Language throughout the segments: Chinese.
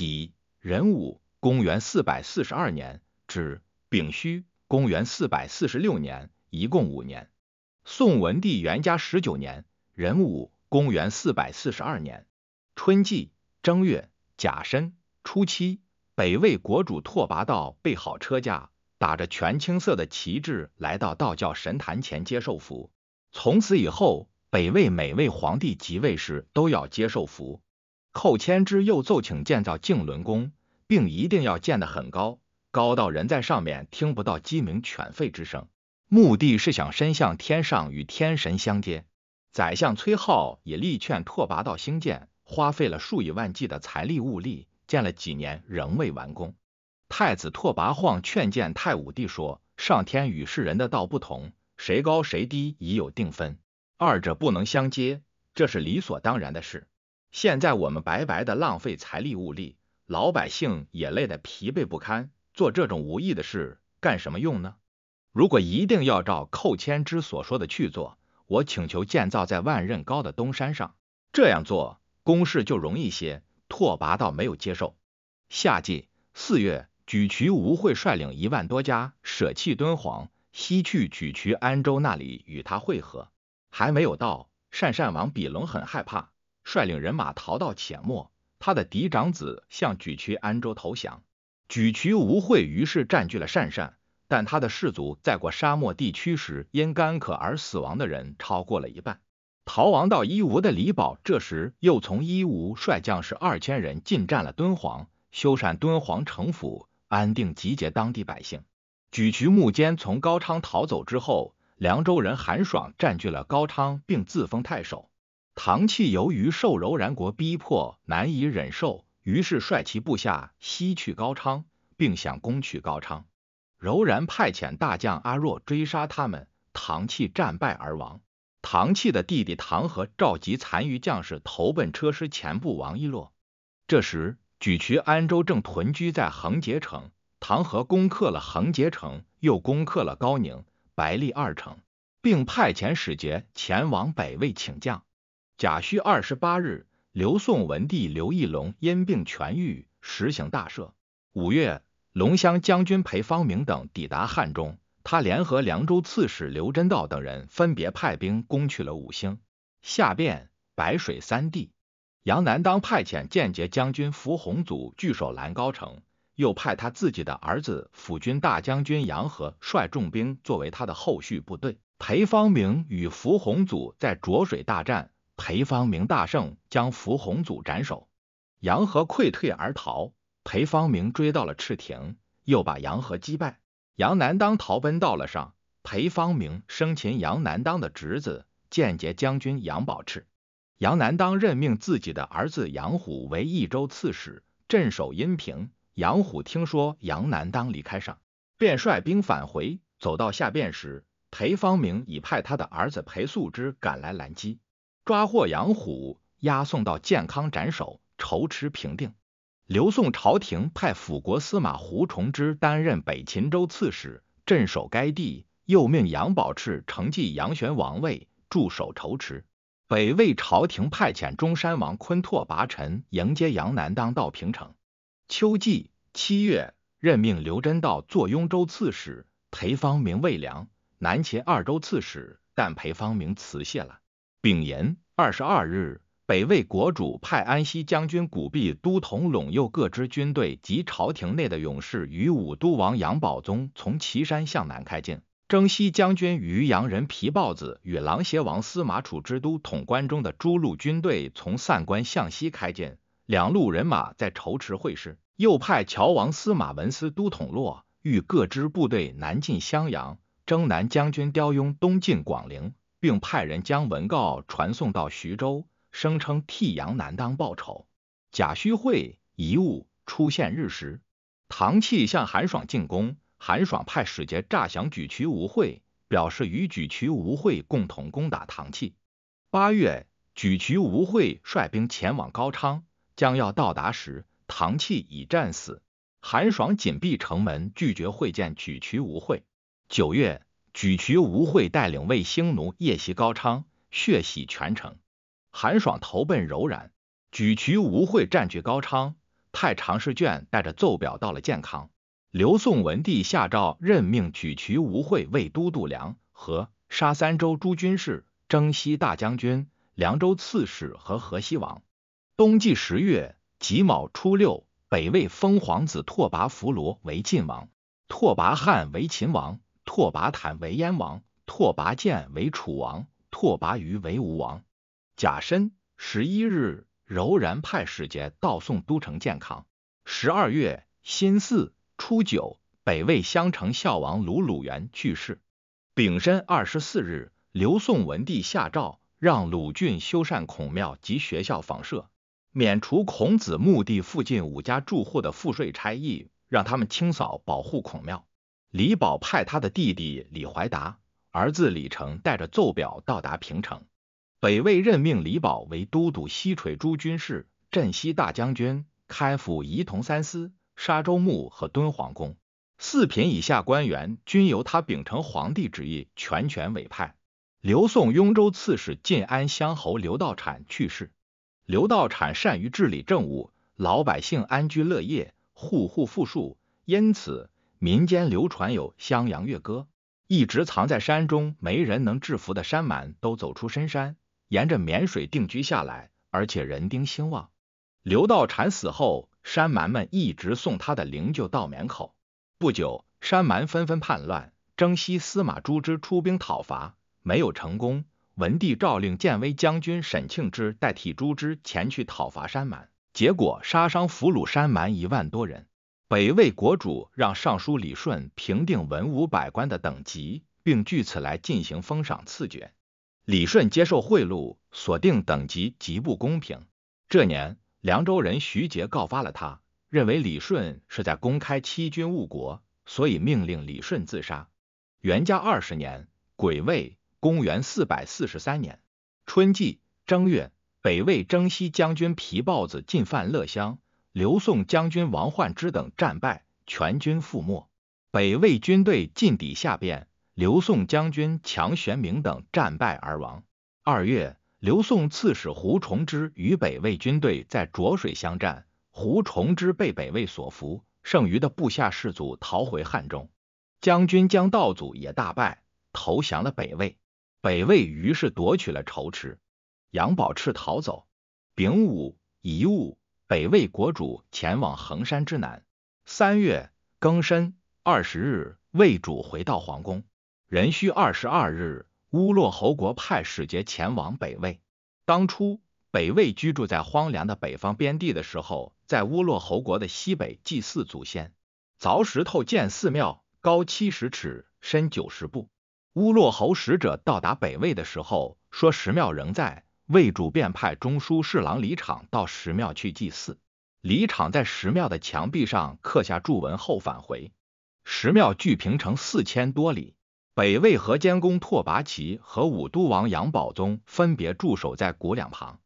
己壬午，公元四百四十二年至丙戌，公元四百四十六年，一共五年。宋文帝元嘉十九年，壬午，公元四百四十二年春季正月甲申初七，北魏国主拓跋道备好车驾，打着全青色的旗帜，来到道教神坛前接受符。从此以后，北魏每位皇帝即位时都要接受符。寇谦之又奏请建造静轮宫，并一定要建得很高，高到人在上面听不到鸡鸣犬吠之声。目的是想伸向天上与天神相接。宰相崔浩也力劝拓跋道兴建，花费了数以万计的财力物力，建了几年仍未完工。太子拓跋晃劝谏太武帝说：“上天与世人的道不同，谁高谁低已有定分，二者不能相接，这是理所当然的事。”现在我们白白的浪费财力物力，老百姓也累得疲惫不堪，做这种无益的事干什么用呢？如果一定要照寇谦之所说的去做，我请求建造在万仞高的东山上，这样做公事就容易些。拓跋倒没有接受。夏季四月，沮渠吴会率领一万多家舍弃敦煌，西去沮渠安州那里与他会合，还没有到，鄯善王比龙很害怕。率领人马逃到且末，他的嫡长子向沮渠安州投降，沮渠无讳，于是占据了鄯善，但他的士卒在过沙漠地区时因干渴而死亡的人超过了一半。逃亡到伊吾的李宝这时又从伊吾率将士二千人进占了敦煌，修缮敦煌城府，安定集结当地百姓。沮渠募坚从高昌逃走之后，凉州人韩爽占据了高昌，并自封太守。唐契由于受柔然国逼迫，难以忍受，于是率其部下西去高昌，并想攻取高昌。柔然派遣大将阿若追杀他们，唐契战败而亡。唐契的弟弟唐和召集残余将士投奔车师前部王一洛。这时，沮渠安州正屯居在横结城，唐和攻克了横结城，又攻克了高宁、白利二城，并派遣使节前往北魏请降。甲戌二十八日，刘宋文帝刘义隆因病痊愈，实行大赦。五月，龙骧将军裴方明等抵达汉中，他联合凉州刺史刘真道等人，分别派兵攻取了五兴、下汴、白水三地。杨难当派遣间谍将军符弘祖据守兰高城，又派他自己的儿子辅军大将军杨和率重兵作为他的后续部队。裴方明与符弘祖在浊水大战。裴方明大胜，将伏弘祖斩首，杨和溃退而逃。裴方明追到了赤亭，又把杨和击败。杨南当逃奔到了上，裴方明生擒杨南当的侄子间接将军杨宝炽。杨南当任命自己的儿子杨虎为益州刺史，镇守阴平。杨虎听说杨南当离开上，便率兵返回。走到下边时，裴方明已派他的儿子裴素之赶来拦截。抓获杨虎，押送到建康斩首。仇持平定，刘宋朝廷派辅国司马胡崇之担任北秦州刺史，镇守该地。又命杨宝炽承继杨玄王位，驻守仇池。北魏朝廷派遣中山王昆拓跋臣迎接杨难当到平城。秋季七月，任命刘真道做雍州刺史，裴方明魏良南秦二州刺史，但裴方明辞谢了。丙寅，二十二日，北魏国主派安西将军古弼都统陇右各支军队及朝廷内的勇士，与武都王杨宝宗从岐山向南开进；征西将军于洋人皮豹子与琅邪王司马楚之都统关中的诸路军队从散关向西开进，两路人马在仇池会师。又派乔王司马文思都统洛，与各支部队南进襄阳；征南将军刁雍东进广陵。并派人将文告传送到徐州，声称替杨南当报仇。贾诩会遗物出现日食。唐契向韩爽进攻，韩爽派使节诈降沮渠吴会，表示与沮渠吴会共同攻打唐契。八月，沮渠吴会率兵前往高昌，将要到达时，唐契已战死，韩爽紧闭城门，拒绝会见沮渠吴会。九月。沮渠吴会带领魏兴奴夜袭高昌，血洗全城。韩爽投奔柔然，沮渠吴会占据高昌。太常侍卷带着奏表到了建康。刘宋文帝下诏任命沮渠吴会为都督梁、和沙三州诸军事、征西大将军、凉州刺史和河西王。冬季十月己卯初六，北魏封皇子拓跋伏罗为晋王，拓跋翰为秦王。拓跋坦为燕王，拓跋建为楚王，拓跋余为吴王。甲申，十一日，柔然派使节到宋都城建康。十二月辛巳初九，北魏襄城孝王鲁鲁元去世。丙申二十四日，刘宋文帝下诏，让鲁郡修缮孔庙及学校房舍，免除孔子墓地附近五家住户的赋税差役，让他们清扫保护孔庙。李宝派他的弟弟李怀达、儿子李成带着奏表到达平城。北魏任命李宝为都督西垂诸军事、镇西大将军、开府仪同三司、沙州牧和敦煌公。四品以下官员均由他秉承皇帝旨意全权委派。刘宋雍州刺史晋安乡侯刘道产去世。刘道产善于治理政务，老百姓安居乐业，户户富庶，因此。民间流传有襄阳乐歌，一直藏在山中，没人能制服的山蛮都走出深山，沿着沔水定居下来，而且人丁兴旺。刘道禅死后，山蛮们一直送他的灵柩到沔口。不久，山蛮纷纷叛乱，征西司马朱之出兵讨伐，没有成功。文帝诏令建威将军沈庆之代替朱之前去讨伐山蛮，结果杀伤俘虏山蛮一万多人。北魏国主让尚书李顺平定文武百官的等级，并据此来进行封赏赐爵。李顺接受贿赂，锁定等级极不公平。这年，凉州人徐杰告发了他，认为李顺是在公开欺君误国，所以命令李顺自杀。元嘉二十年，癸未，公元四百四十三年春季正月，北魏征西将军皮豹子进犯乐乡。刘宋将军王焕之等战败，全军覆没。北魏军队进抵下边，刘宋将军强玄明等战败而亡。二月，刘宋刺史胡崇之与北魏军队在浊水相战，胡崇之被北魏所俘，剩余的部下士卒逃回汉中。将军姜道祖也大败，投降了北魏。北魏于是夺取了仇池，杨宝炽逃走。丙午，乙戊。北魏国主前往恒山之南。三月庚申二十日，魏主回到皇宫，壬戌二十二日。乌洛侯国派使节前往北魏。当初北魏居住在荒凉的北方边地的时候，在乌洛侯国的西北祭祀祖先，凿石头建寺庙，高七十尺，深九十步。乌洛侯使者到达北魏的时候，说石庙仍在。魏主便派中书侍郎李敞到石庙去祭祀。李敞在石庙的墙壁上刻下祝文后返回。石庙距平城四千多里。北魏河间公拓跋齐和武都王杨宝宗分别驻守在谷两旁。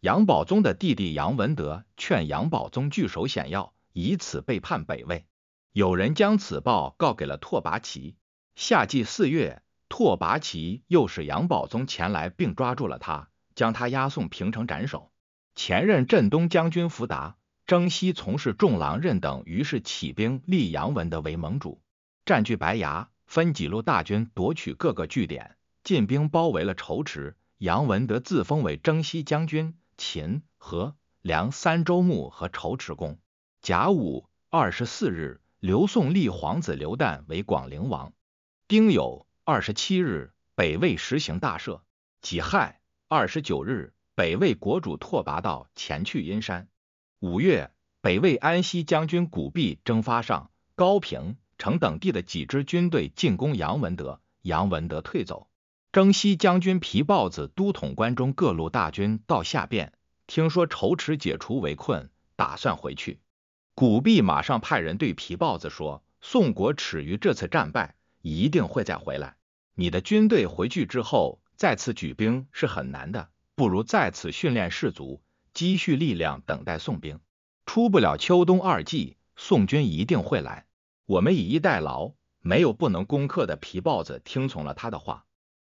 杨宝宗的弟弟杨文德劝杨宝宗据守险要，以此背叛北魏。有人将此报告给了拓跋齐。夏季四月，拓跋齐诱使杨宝宗前来，并抓住了他。将他押送平城斩首。前任镇东将军福达、征西从事众郎任等，于是起兵立杨文德为盟主，占据白崖，分几路大军夺取各个据点，进兵包围了仇池。杨文德自封为征西将军、秦、和、梁三州牧和仇池公。甲午二十四日，刘宋立皇子刘旦为广陵王。丁酉二十七日，北魏实行大赦。己亥。二十九日，北魏国主拓跋道前去阴山。五月，北魏安西将军古弼征发上高平、城等地的几支军队进攻杨文德，杨文德退走。征西将军皮豹子都统关中各路大军到下汴，听说仇池解除围困，打算回去。古弼马上派人对皮豹子说：“宋国耻于这次战败，一定会再回来。你的军队回去之后。”再次举兵是很难的，不如再次训练士卒，积蓄力量，等待宋兵。出不了秋冬二季，宋军一定会来。我们以逸待劳，没有不能攻克的。皮豹子听从了他的话，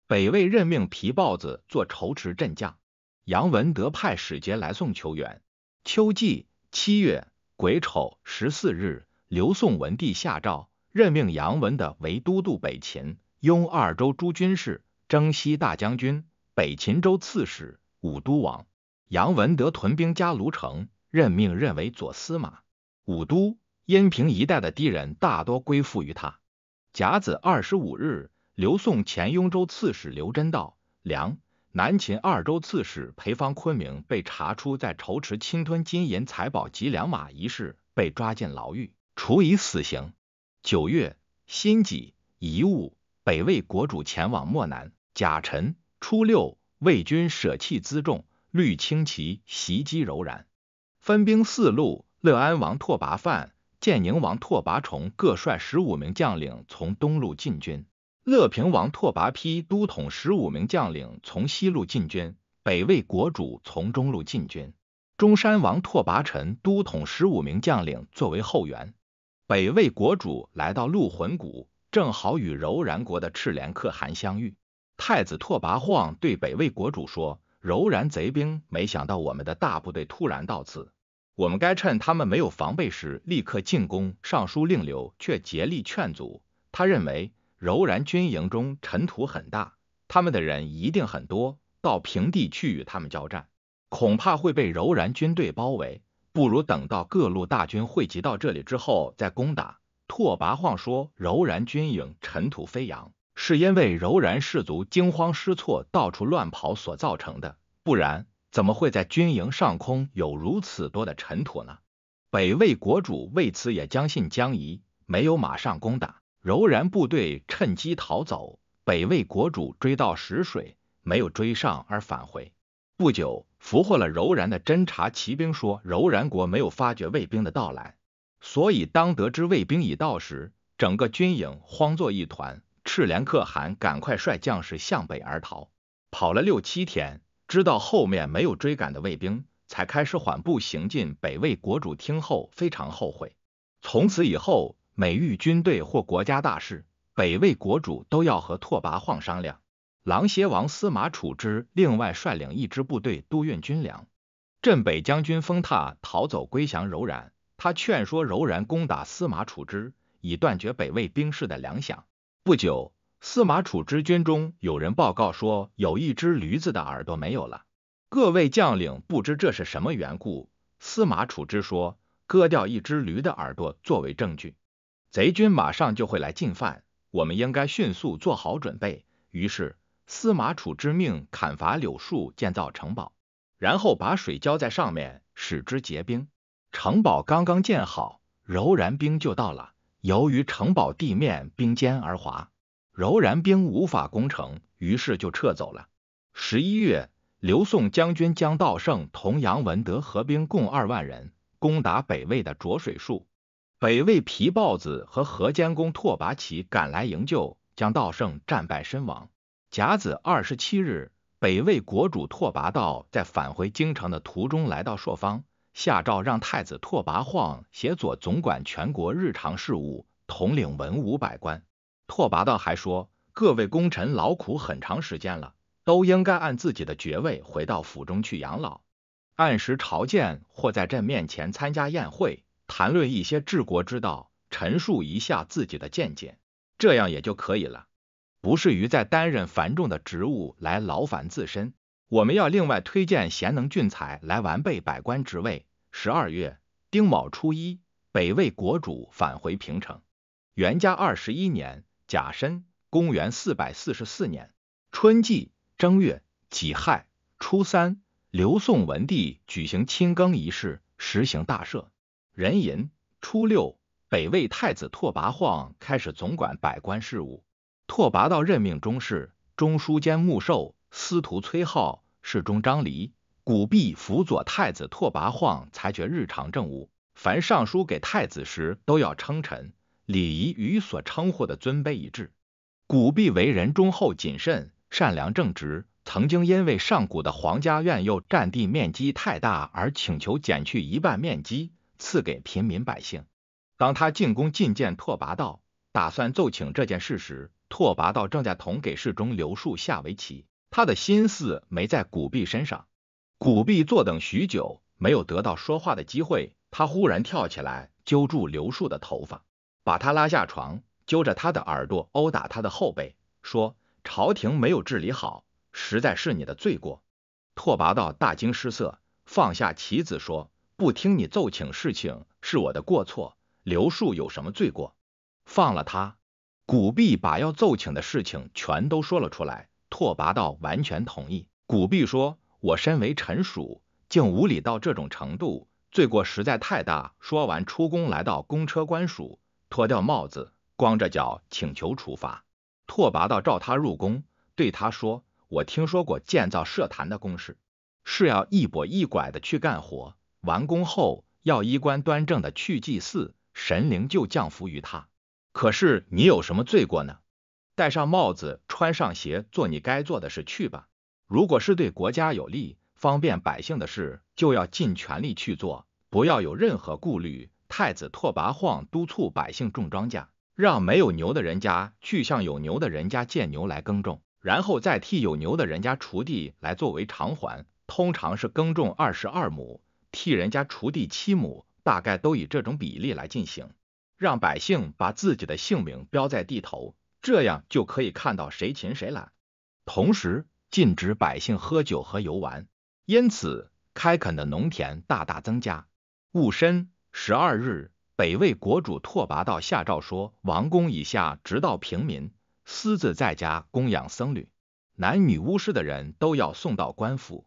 北魏任命皮豹子做筹池镇将。杨文德派使节来宋求援。秋季七月癸丑十四日，刘宋文帝下诏任命杨文的为都督北秦雍二州诸军事。征西大将军、北秦州刺史、武都王杨文德屯兵加卢城，任命任为左司马。武都、阴平一带的敌人大多归附于他。甲子二十五日，刘宋前雍州刺史刘真道、梁南秦二州刺史裴方昆明被查出在筹持侵吞金银财宝及良马一事，被抓进牢狱，处以死刑。九月辛己遗物，北魏国主前往漠南。甲辰初六，魏军舍弃辎重，率轻骑袭击柔然，分兵四路：乐安王拓跋范、建宁王拓跋崇各率十五名将领从东路进军；乐平王拓跋丕都统十五名将领从西路进军；北魏国主从中路进军。中山王拓跋陈都统十五名将领作为后援。北魏国主来到鹿魂谷，正好与柔然国的赤连可汗相遇。太子拓跋晃对北魏国主说：“柔然贼兵，没想到我们的大部队突然到此，我们该趁他们没有防备时立刻进攻。”尚书令刘却竭力劝阻，他认为柔然军营中尘土很大，他们的人一定很多，到平地去与他们交战，恐怕会被柔然军队包围，不如等到各路大军汇集到这里之后再攻打。拓跋晃说：“柔然军营尘土飞扬。”是因为柔然氏族惊慌失措，到处乱跑所造成的，不然怎么会在军营上空有如此多的尘土呢？北魏国主为此也将信将疑，没有马上攻打柔然部队，趁机逃走。北魏国主追到石水，没有追上而返回。不久俘获了柔然的侦察骑兵，说柔然国没有发觉卫兵的到来，所以当得知卫兵已到时，整个军营慌作一团。赤连可汗赶快率将士向北而逃，跑了六七天，知道后面没有追赶的卫兵，才开始缓步行进。北魏国主听后非常后悔。从此以后，每遇军队或国家大事，北魏国主都要和拓跋晃商量。琅邪王司马楚之另外率领一支部队督运军粮。镇北将军封沓逃走归降柔然，他劝说柔然攻打司马楚之，以断绝北魏兵士的粮饷。不久，司马楚之军中有人报告说，有一只驴子的耳朵没有了。各位将领不知这是什么缘故。司马楚之说，割掉一只驴的耳朵作为证据。贼军马上就会来进犯，我们应该迅速做好准备。于是，司马楚之命砍伐柳树，建造城堡，然后把水浇在上面，使之结冰。城堡刚刚建好，柔然兵就到了。由于城堡地面冰坚而滑，柔然兵无法攻城，于是就撤走了。十一月，刘宋将军江道胜同杨文德合兵共二万人，攻打北魏的浊水戍。北魏皮豹子和河间公拓跋乞赶来营救，江道胜战败身亡。甲子二十七日，北魏国主拓跋道在返回京城的途中来到朔方。下诏让太子拓跋晃协佐总管全国日常事务，统领文武百官。拓跋道还说：“各位功臣劳苦很长时间了，都应该按自己的爵位回到府中去养老，按时朝见或在朕面前参加宴会，谈论一些治国之道，陈述一下自己的见解，这样也就可以了，不至于再担任繁重的职务来劳烦自身。”我们要另外推荐贤能俊才来完备百官职位。十二月丁卯初一，北魏国主返回平城。元嘉二十一年甲申，公元四百四十四年春季正月己亥初三，刘宋文帝举行亲耕仪式，实行大赦。壬寅初六，北魏太子拓跋晃开始总管百官事务。拓跋道任命中士、中书兼穆寿。司徒崔浩、侍中张黎、古弼辅佐太子拓跋晃裁决日常政务。凡上书给太子时，都要称臣，礼仪与所称呼的尊卑一致。古弼为人忠厚谨慎、善良正直。曾经因为上古的皇家院又占地面积太大，而请求减去一半面积，赐给平民百姓。当他进宫觐见拓跋道，打算奏请这件事时，拓跋道正在同给侍中刘树下围棋。他的心思没在古弼身上，古弼坐等许久，没有得到说话的机会。他忽然跳起来，揪住刘树的头发，把他拉下床，揪着他的耳朵殴打他的后背，说：“朝廷没有治理好，实在是你的罪过。”拓跋道大惊失色，放下棋子说：“不听你奏请事情是我的过错，刘树有什么罪过？放了他。”古弼把要奏请的事情全都说了出来。拓跋道完全同意。古弼说：“我身为臣属，竟无礼到这种程度，罪过实在太大。”说完，出宫来到公车官署，脱掉帽子，光着脚请求处罚。拓跋道召他入宫，对他说：“我听说过建造社坛的公事，是要一跛一拐的去干活，完工后要衣冠端正的去祭祀，神灵就降服于他。可是你有什么罪过呢？”戴上帽子，穿上鞋，做你该做的事去吧。如果是对国家有利、方便百姓的事，就要尽全力去做，不要有任何顾虑。太子拓跋晃督促百姓种庄稼，让没有牛的人家去向有牛的人家借牛来耕种，然后再替有牛的人家锄地来作为偿还。通常是耕种二十二亩，替人家锄地七亩，大概都以这种比例来进行。让百姓把自己的姓名标在地头。这样就可以看到谁勤谁懒，同时禁止百姓喝酒和游玩，因此开垦的农田大大增加。戊申十二日，北魏国主拓跋道下诏说：王公以下直到平民，私自在家供养僧侣、男女巫师的人都要送到官府，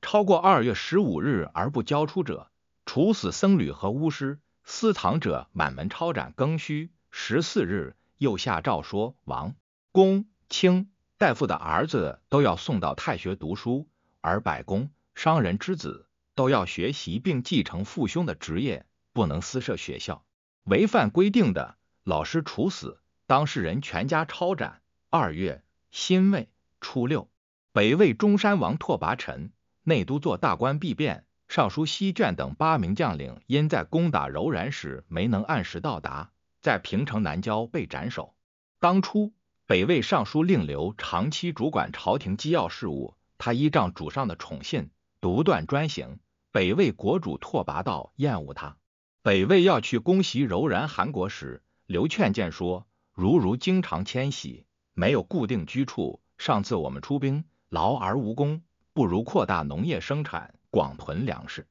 超过二月十五日而不交出者，处死僧侣和巫师；私藏者满门抄斩。更需十四日。又下诏说，王、公、卿大夫的儿子都要送到太学读书，而百工、商人之子都要学习并继承父兄的职业，不能私设学校。违反规定的，老师处死，当事人全家抄斩。二月辛未初六，北魏中山王拓跋臣、内都坐大官毕变、尚书西卷等八名将领因在攻打柔然时没能按时到达。在平城南郊被斩首。当初，北魏尚书令刘长期主管朝廷机要事务，他依仗主上的宠信，独断专行。北魏国主拓跋道厌恶他。北魏要去攻袭柔然韩国时，刘劝谏说：如如经常迁徙，没有固定居处，上次我们出兵，劳而无功，不如扩大农业生产，广屯粮食。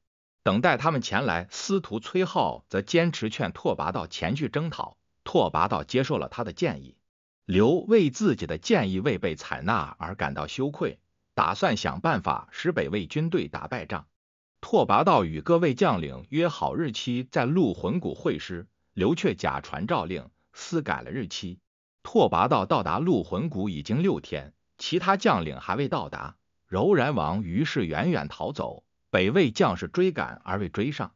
等待他们前来，司徒崔浩则坚持劝拓跋道前去征讨。拓跋道接受了他的建议。刘为自己的建议未被采纳而感到羞愧，打算想办法使北魏军队打败仗。拓跋道与各位将领约好日期在鹿魂谷会师，刘却假传诏令，私改了日期。拓跋道到达鹿魂谷已经六天，其他将领还未到达，柔然王于是远远逃走。北魏将士追赶而未追上，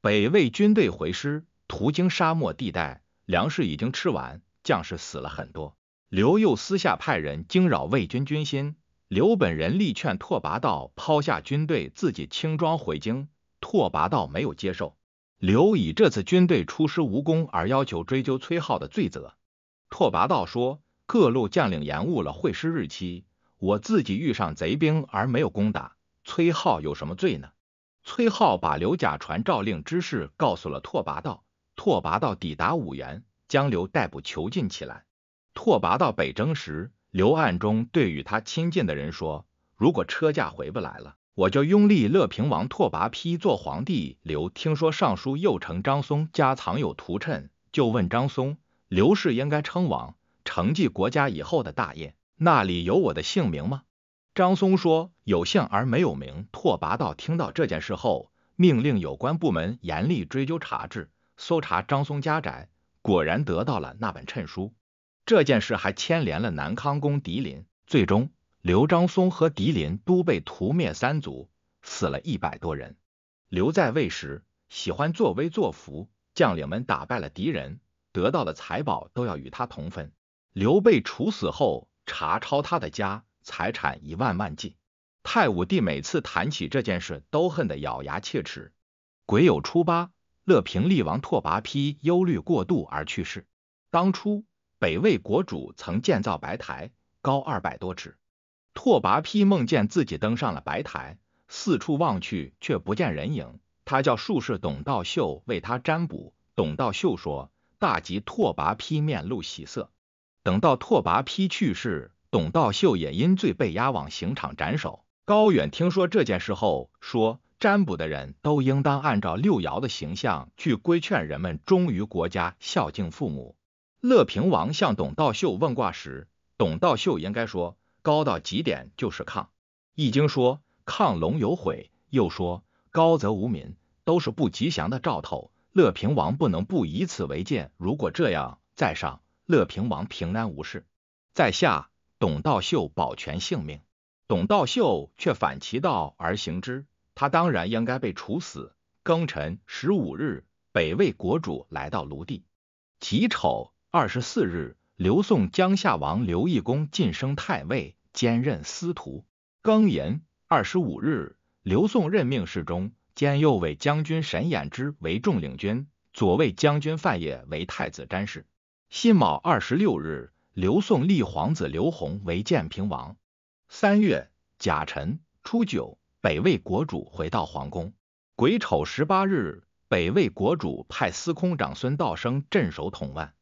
北魏军队回师途经沙漠地带，粮食已经吃完，将士死了很多。刘又私下派人惊扰魏军军心。刘本人力劝拓跋道抛下军队，自己轻装回京。拓跋道没有接受。刘以这次军队出师无功而要求追究崔浩的罪责。拓跋道说：“各路将领延误了会师日期，我自己遇上贼兵而没有攻打。”崔浩有什么罪呢？崔浩把刘甲传诏令之事告诉了拓跋道。拓跋道抵达五原，将刘逮捕囚禁起来。拓跋道北征时，刘暗中对与他亲近的人说：“如果车驾回不来了，我就拥立乐平王拓跋丕做皇帝。”刘听说尚书右丞张松家藏有图谶，就问张松：“刘氏应该称王，承继国家以后的大业，那里有我的姓名吗？”张松说有姓而没有名。拓跋道听到这件事后，命令有关部门严厉追究查治，搜查张松家宅，果然得到了那本谶书。这件事还牵连了南康公狄林，最终刘张松和狄林都被屠灭三族，死了一百多人。刘在位时喜欢作威作福，将领们打败了敌人，得到的财宝都要与他同分。刘备处死后，查抄他的家。财产一万万计。太武帝每次谈起这件事，都恨得咬牙切齿。癸酉初八，乐平厉王拓跋丕忧虑过度而去世。当初，北魏国主曾建造白台，高二百多尺。拓跋丕梦见自己登上了白台，四处望去却不见人影。他叫术士董道秀为他占卜。董道秀说大吉，拓跋丕面露喜色。等到拓跋丕去世。董道秀也因罪被押往刑场斩首。高远听说这件事后，说：占卜的人都应当按照六爻的形象去规劝人们忠于国家、孝敬父母。乐平王向董道秀问卦时，董道秀应该说：高到极点就是亢，《易经》说亢龙有悔，又说高则无民，都是不吉祥的兆头。乐平王不能不以此为鉴。如果这样，在上乐平王平安无事，在下。董道秀保全性命，董道秀却反其道而行之，他当然应该被处死。庚辰，十五日，北魏国主来到卢地。己丑，二十四日，刘宋江夏王刘义恭晋升太尉，兼任司徒。庚寅，二十五日，刘宋任命侍中兼右卫将军沈演之为众领军，左卫将军范晔为太子詹事。辛卯，二十六日。刘宋立皇子刘宏为建平王。三月甲辰初九，北魏国主回到皇宫。癸丑十八日，北魏国主派司空长孙道生镇守统万。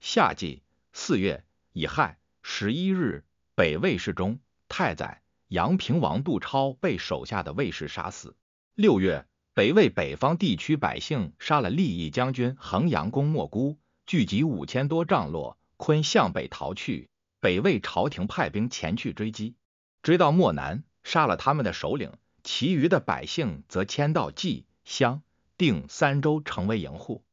夏季四月乙亥十一日，北魏世宗太宰阳平王杜超被手下的卫士杀死。六月，北魏北方地区百姓杀了利益将军衡阳公莫孤，聚集五千多帐落。坤向北逃去，北魏朝廷派兵前去追击，追到漠南，杀了他们的首领，其余的百姓则迁到冀、襄、定三州，成为营户。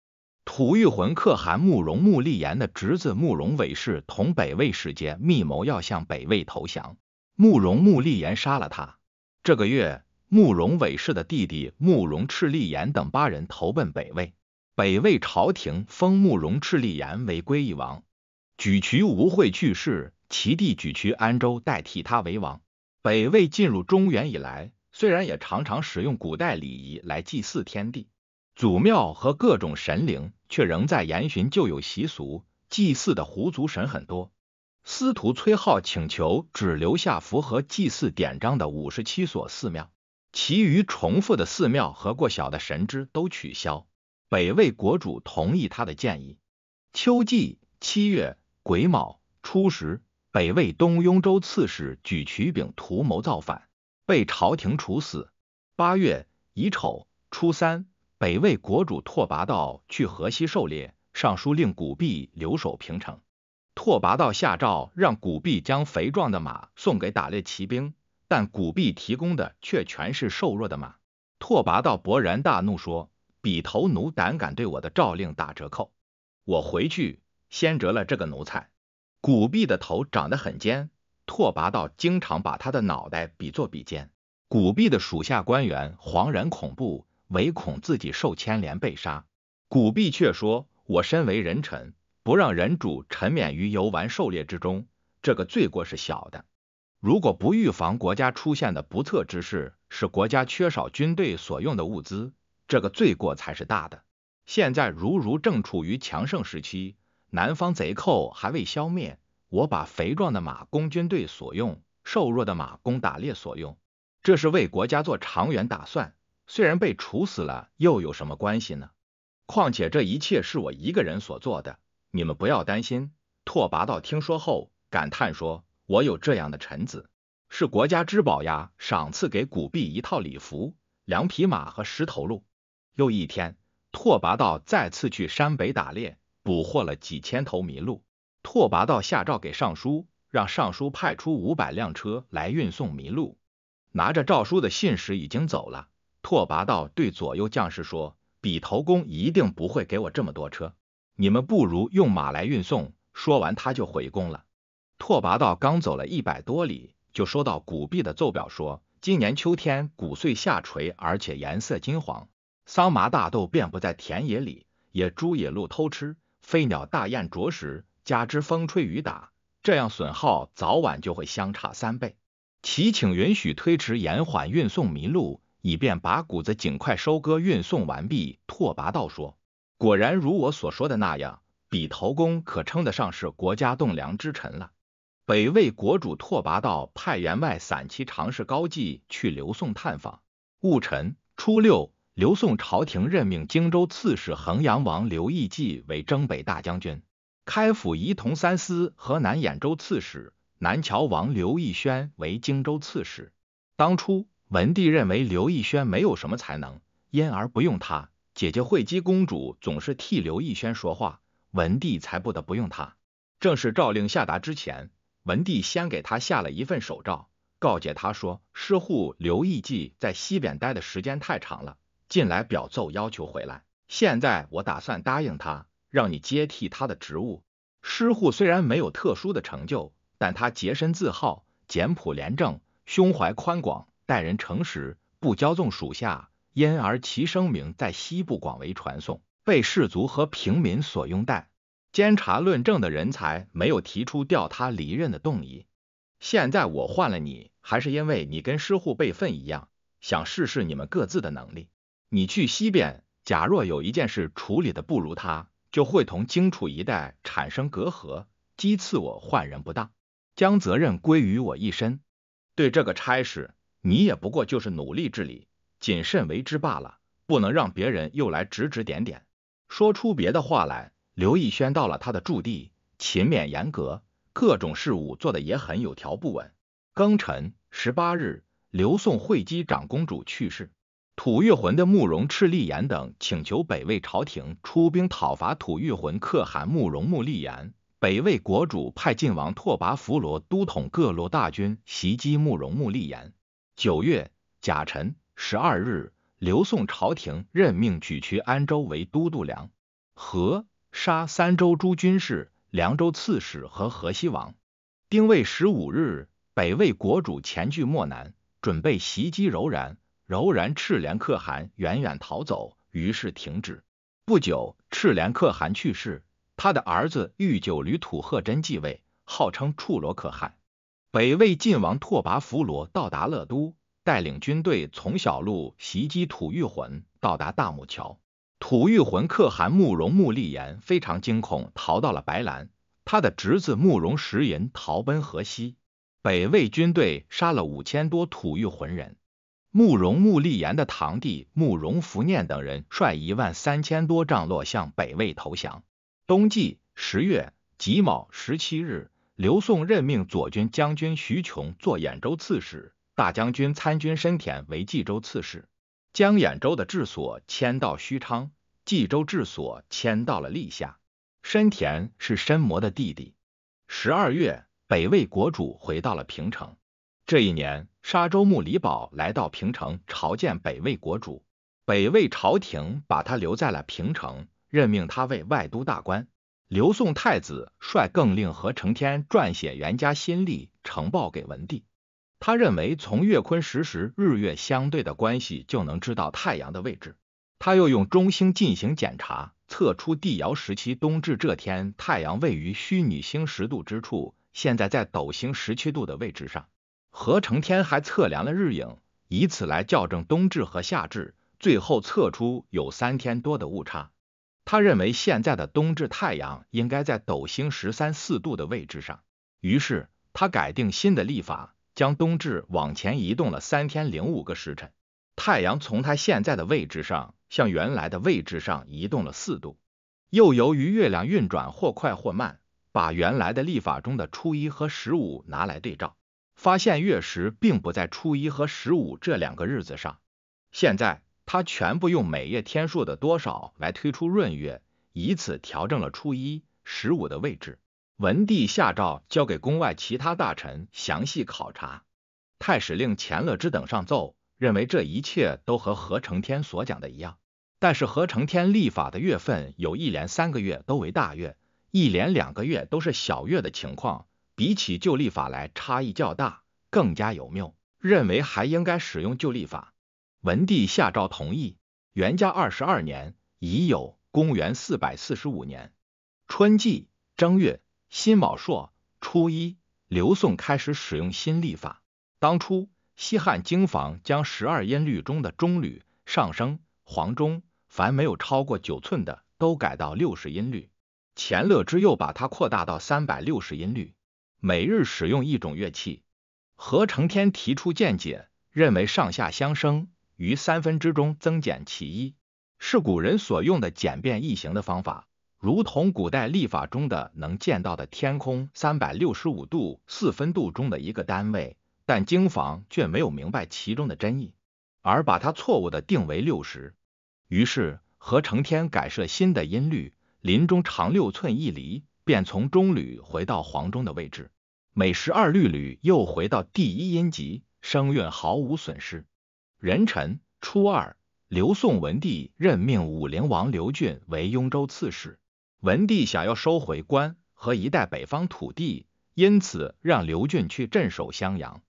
吐谷浑可汗慕容穆立言的侄子慕容伟氏同北魏使节密谋要向北魏投降，慕容穆立言杀了他。这个月，慕容伟氏的弟弟慕容赤利言等八人投奔北魏，北魏朝廷封慕容赤利言为归义王。沮渠无会去世，其弟沮渠安州代替他为王。北魏进入中原以来，虽然也常常使用古代礼仪来祭祀天地、祖庙和各种神灵，却仍在沿循旧有习俗。祭祀的胡族神很多。司徒崔浩请求只留下符合祭祀典章的五十七所寺庙，其余重复的寺庙和过小的神祗都取消。北魏国主同意他的建议。秋季七月。癸卯初十，北魏东雍州刺史沮渠秉图谋造反，被朝廷处死。八月乙丑初三，北魏国主拓跋道去河西狩猎，尚书令古弼留守平城。拓跋道下诏让古弼将肥壮的马送给打猎骑兵，但古弼提供的却全是瘦弱的马。拓跋道勃然大怒说：“比头奴胆敢对我的诏令打折扣，我回去。”先折了这个奴才。古弼的头长得很尖，拓跋道经常把他的脑袋比作比肩。古弼的属下官员惶然恐怖，唯恐自己受牵连被杀。古弼却说：“我身为人臣，不让人主沉湎于游玩狩猎之中，这个罪过是小的。如果不预防国家出现的不测之事，使国家缺少军队所用的物资，这个罪过才是大的。现在如如正处于强盛时期。”南方贼寇还未消灭，我把肥壮的马供军队所用，瘦弱的马供打猎所用，这是为国家做长远打算。虽然被处死了，又有什么关系呢？况且这一切是我一个人所做的，你们不要担心。拓跋道听说后，感叹说：“我有这样的臣子，是国家之宝呀！”赏赐给古币一套礼服、两匹马和十头鹿。又一天，拓跋道再次去山北打猎。捕获了几千头麋鹿，拓跋道下诏给尚书，让尚书派出五百辆车来运送麋鹿。拿着诏书的信使已经走了，拓跋道对左右将士说：“比头公一定不会给我这么多车，你们不如用马来运送。”说完他就回宫了。拓跋道刚走了一百多里，就收到古币的奏表说，今年秋天谷穗下垂，而且颜色金黄，桑麻大豆遍布在田野里，野猪野鹿偷吃。飞鸟大雁啄食，加之风吹雨打，这样损耗早晚就会相差三倍。其请允许推迟延缓运送麋鹿，以便把谷子尽快收割运送完毕。拓跋道说：“果然如我所说的那样，笔头公可称得上是国家栋梁之臣了。”北魏国主拓跋道派员外散骑常侍高季去刘宋探访。戊辰，初六。刘宋朝廷任命荆州刺史衡阳王刘义季为征北大将军，开府仪同三司、河南兖州刺史南谯王刘义轩为荆州刺史。当初文帝认为刘义轩没有什么才能，因而不用他。姐姐惠姬公主总是替刘义轩说话，文帝才不得不用他。正是诏令下达之前，文帝先给他下了一份手诏，告诫他说：“师护刘义季在西边待的时间太长了。”近来表奏要求回来，现在我打算答应他，让你接替他的职务。师护虽然没有特殊的成就，但他洁身自好、简朴廉政，胸怀宽广，待人诚实，不骄纵属下，因而其声名在西部广为传颂，被士族和平民所拥戴。监察论证的人才没有提出调他离任的动议。现在我换了你，还是因为你跟师护辈分一样，想试试你们各自的能力。你去西边，假若有一件事处理的不如他，就会同荆楚一带产生隔阂，讥刺我换人不当，将责任归于我一身。对这个差事，你也不过就是努力治理，谨慎为之罢了，不能让别人又来指指点点，说出别的话来。刘义轩到了他的驻地，勤勉严格，各种事务做得也很有条不紊。庚辰，十八日，刘宋会稽长公主去世。吐谷浑的慕容赤利言等请求北魏朝廷出兵讨伐吐谷浑可汗慕容穆利言。北魏国主派晋王拓跋弗罗都统各路大军袭击慕容穆利言。九月甲辰十二日，刘宋朝廷任命举渠安州为都督梁、河、沙三州诸军事、凉州刺史和河西王。丁未十五日，北魏国主前去漠南，准备袭击柔然。柔然赤莲可汗远远逃走，于是停止。不久，赤莲可汗去世，他的儿子玉久吕土贺真继位，号称处罗可汗。北魏晋王拓跋弗罗到达乐都，带领军队从小路袭击吐谷浑，到达大木桥。吐谷浑可汗慕容穆立言非常惊恐，逃到了白兰。他的侄子慕容石银逃奔河西。北魏军队杀了五千多吐谷浑人。慕容穆立言的堂弟慕容福念等人率一万三千多帐落向北魏投降。冬季十月己卯十七日，刘宋任命左军将军徐琼做兖州刺史，大将军参军申田为冀州刺史。将兖州的治所迁到许昌，冀州治所迁到了历下。申田是申摩的弟弟。十二月，北魏国主回到了平城。这一年。沙州牧李宝来到平城朝见北魏国主，北魏朝廷把他留在了平城，任命他为外都大官。刘宋太子率更令何承天撰写《元嘉新历》，呈报给文帝。他认为从月坤时时日月相对的关系就能知道太阳的位置。他又用中星进行检查，测出帝尧时期冬至这天太阳位于虚拟星十度之处，现在在斗星十七度的位置上。何承天还测量了日影，以此来校正冬至和夏至，最后测出有三天多的误差。他认为现在的冬至太阳应该在斗星十三四度的位置上，于是他改定新的历法，将冬至往前移动了三天零五个时辰。太阳从他现在的位置上向原来的位置上移动了四度。又由于月亮运转或快或慢，把原来的历法中的初一和十五拿来对照。发现月食并不在初一和十五这两个日子上。现在他全部用每月天数的多少来推出闰月，以此调整了初一、十五的位置。文帝下诏交给宫外其他大臣详细考察。太史令钱乐之等上奏，认为这一切都和何承天所讲的一样。但是何承天立法的月份有一连三个月都为大月，一连两个月都是小月的情况。比起旧历法来，差异较大，更加有谬。认为还应该使用旧历法。文帝下诏同意。元嘉二十二年，已有公元四百四十五年春季正月辛卯朔初一，刘宋开始使用新历法。当初西汉经房将十二音律中的中吕上升黄钟，凡没有超过九寸的都改到六十音律。钱乐之又把它扩大到三百六十音律。每日使用一种乐器。何承天提出见解，认为上下相生，于三分之中增减其一，是古人所用的简便易行的方法，如同古代历法中的能见到的天空三百六十五度四分度中的一个单位。但经房却没有明白其中的真意，而把它错误的定为六十。于是何承天改设新的音律，林中长六寸一厘。便从中吕回到黄忠的位置，每十二律吕又回到第一音级，声韵毫无损失。壬辰初二，刘宋文帝任命武陵王刘俊为雍州刺史。文帝想要收回关和一带北方土地，因此让刘俊去镇守襄阳。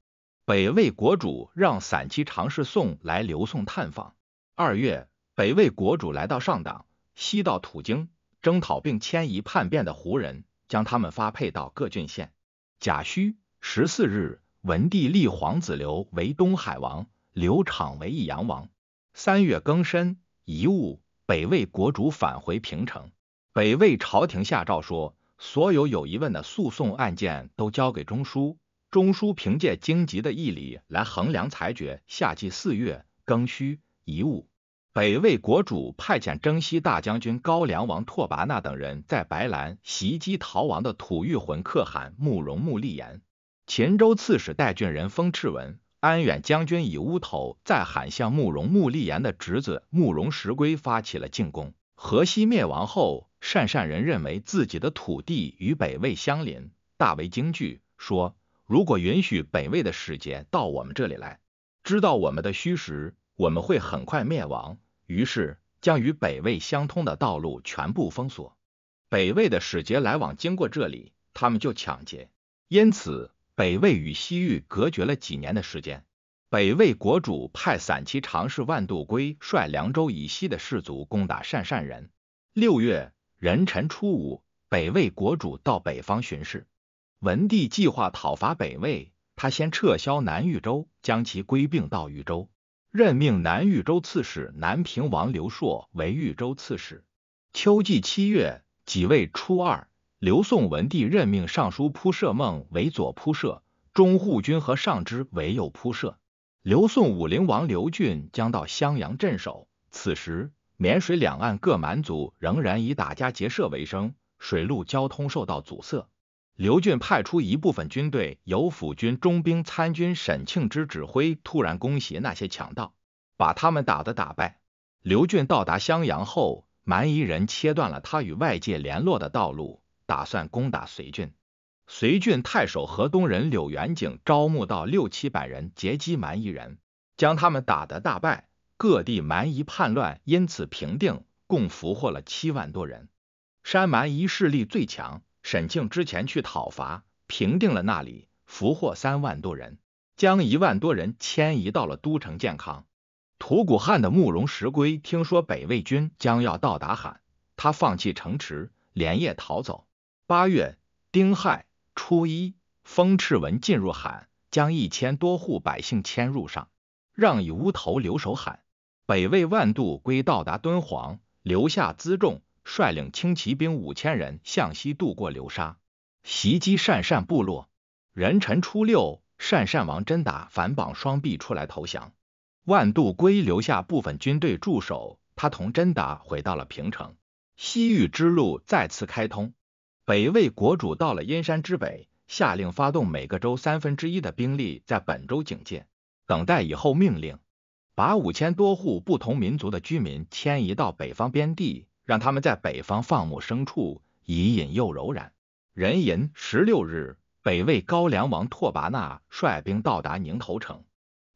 北魏国主让散骑常侍宋来刘宋探访。二月，北魏国主来到上党，西到土京。征讨并迁移叛变的胡人，将他们发配到各郡县。甲戌，十四日，文帝立皇子刘为东海王，刘昶为益阳王。三月庚申，遗物，北魏国主返回平城。北魏朝廷下诏说，所有有疑问的诉讼案件都交给中书，中书凭借荆棘的义理来衡量裁决。夏季四月庚戌，遗物。北魏国主派遣征西大将军高梁王拓跋那等人在白兰袭击逃亡的吐谷浑可汗慕容穆立言。秦州刺史代郡人封炽文、安远将军以乌头在喊向慕容穆立言的侄子慕容石圭发起了进攻。河西灭亡后，鄯善人认为自己的土地与北魏相邻，大为惊惧，说：“如果允许北魏的使节到我们这里来，知道我们的虚实，我们会很快灭亡。”于是将与北魏相通的道路全部封锁。北魏的使节来往经过这里，他们就抢劫。因此，北魏与西域隔绝了几年的时间。北魏国主派散骑常侍万度归率凉州以西的士卒攻打鄯善人。六月壬辰初五，北魏国主到北方巡视。文帝计划讨伐北魏，他先撤销南豫州，将其归并到豫州。任命南豫州刺史南平王刘硕为豫州刺史。秋季七月己未初二，刘宋文帝任命尚书仆射孟为左仆射，中护军和尚之为右仆射。刘宋武陵王刘俊将到襄阳镇守。此时，沔水两岸各蛮族仍然以打家劫舍为生，水陆交通受到阻塞。刘俊派出一部分军队，由府军中兵参军沈庆之指挥，突然攻袭那些强盗，把他们打得打败。刘俊到达襄阳后，蛮夷人切断了他与外界联络的道路，打算攻打随郡。随郡太守河东人柳元景招募到六七百人，截击蛮夷人，将他们打得大败。各地蛮夷叛乱因此平定，共俘获了七万多人。山蛮夷势力最强。沈庆之前去讨伐，平定了那里，俘获三万多人，将一万多人迁移到了都城建康。吐谷汗的慕容石圭听说北魏军将要到达罕，他放弃城池，连夜逃走。八月丁亥初一，封赤文进入罕，将一千多户百姓迁入上，让以乌头留守罕。北魏万度归到达敦煌，留下辎重。率领轻骑兵五千人向西渡过流沙，袭击鄯善部落。壬辰初六，鄯善王真达反绑双臂出来投降。万度归留下部分军队驻守，他同真达回到了平城。西域之路再次开通。北魏国主到了阴山之北，下令发动每个州三分之一的兵力在本州警戒，等待以后命令，把五千多户不同民族的居民迁移到北方边地。让他们在北方放牧牲畜，以饮诱柔然壬寅十六日，北魏高梁王拓跋那率兵到达宁头城。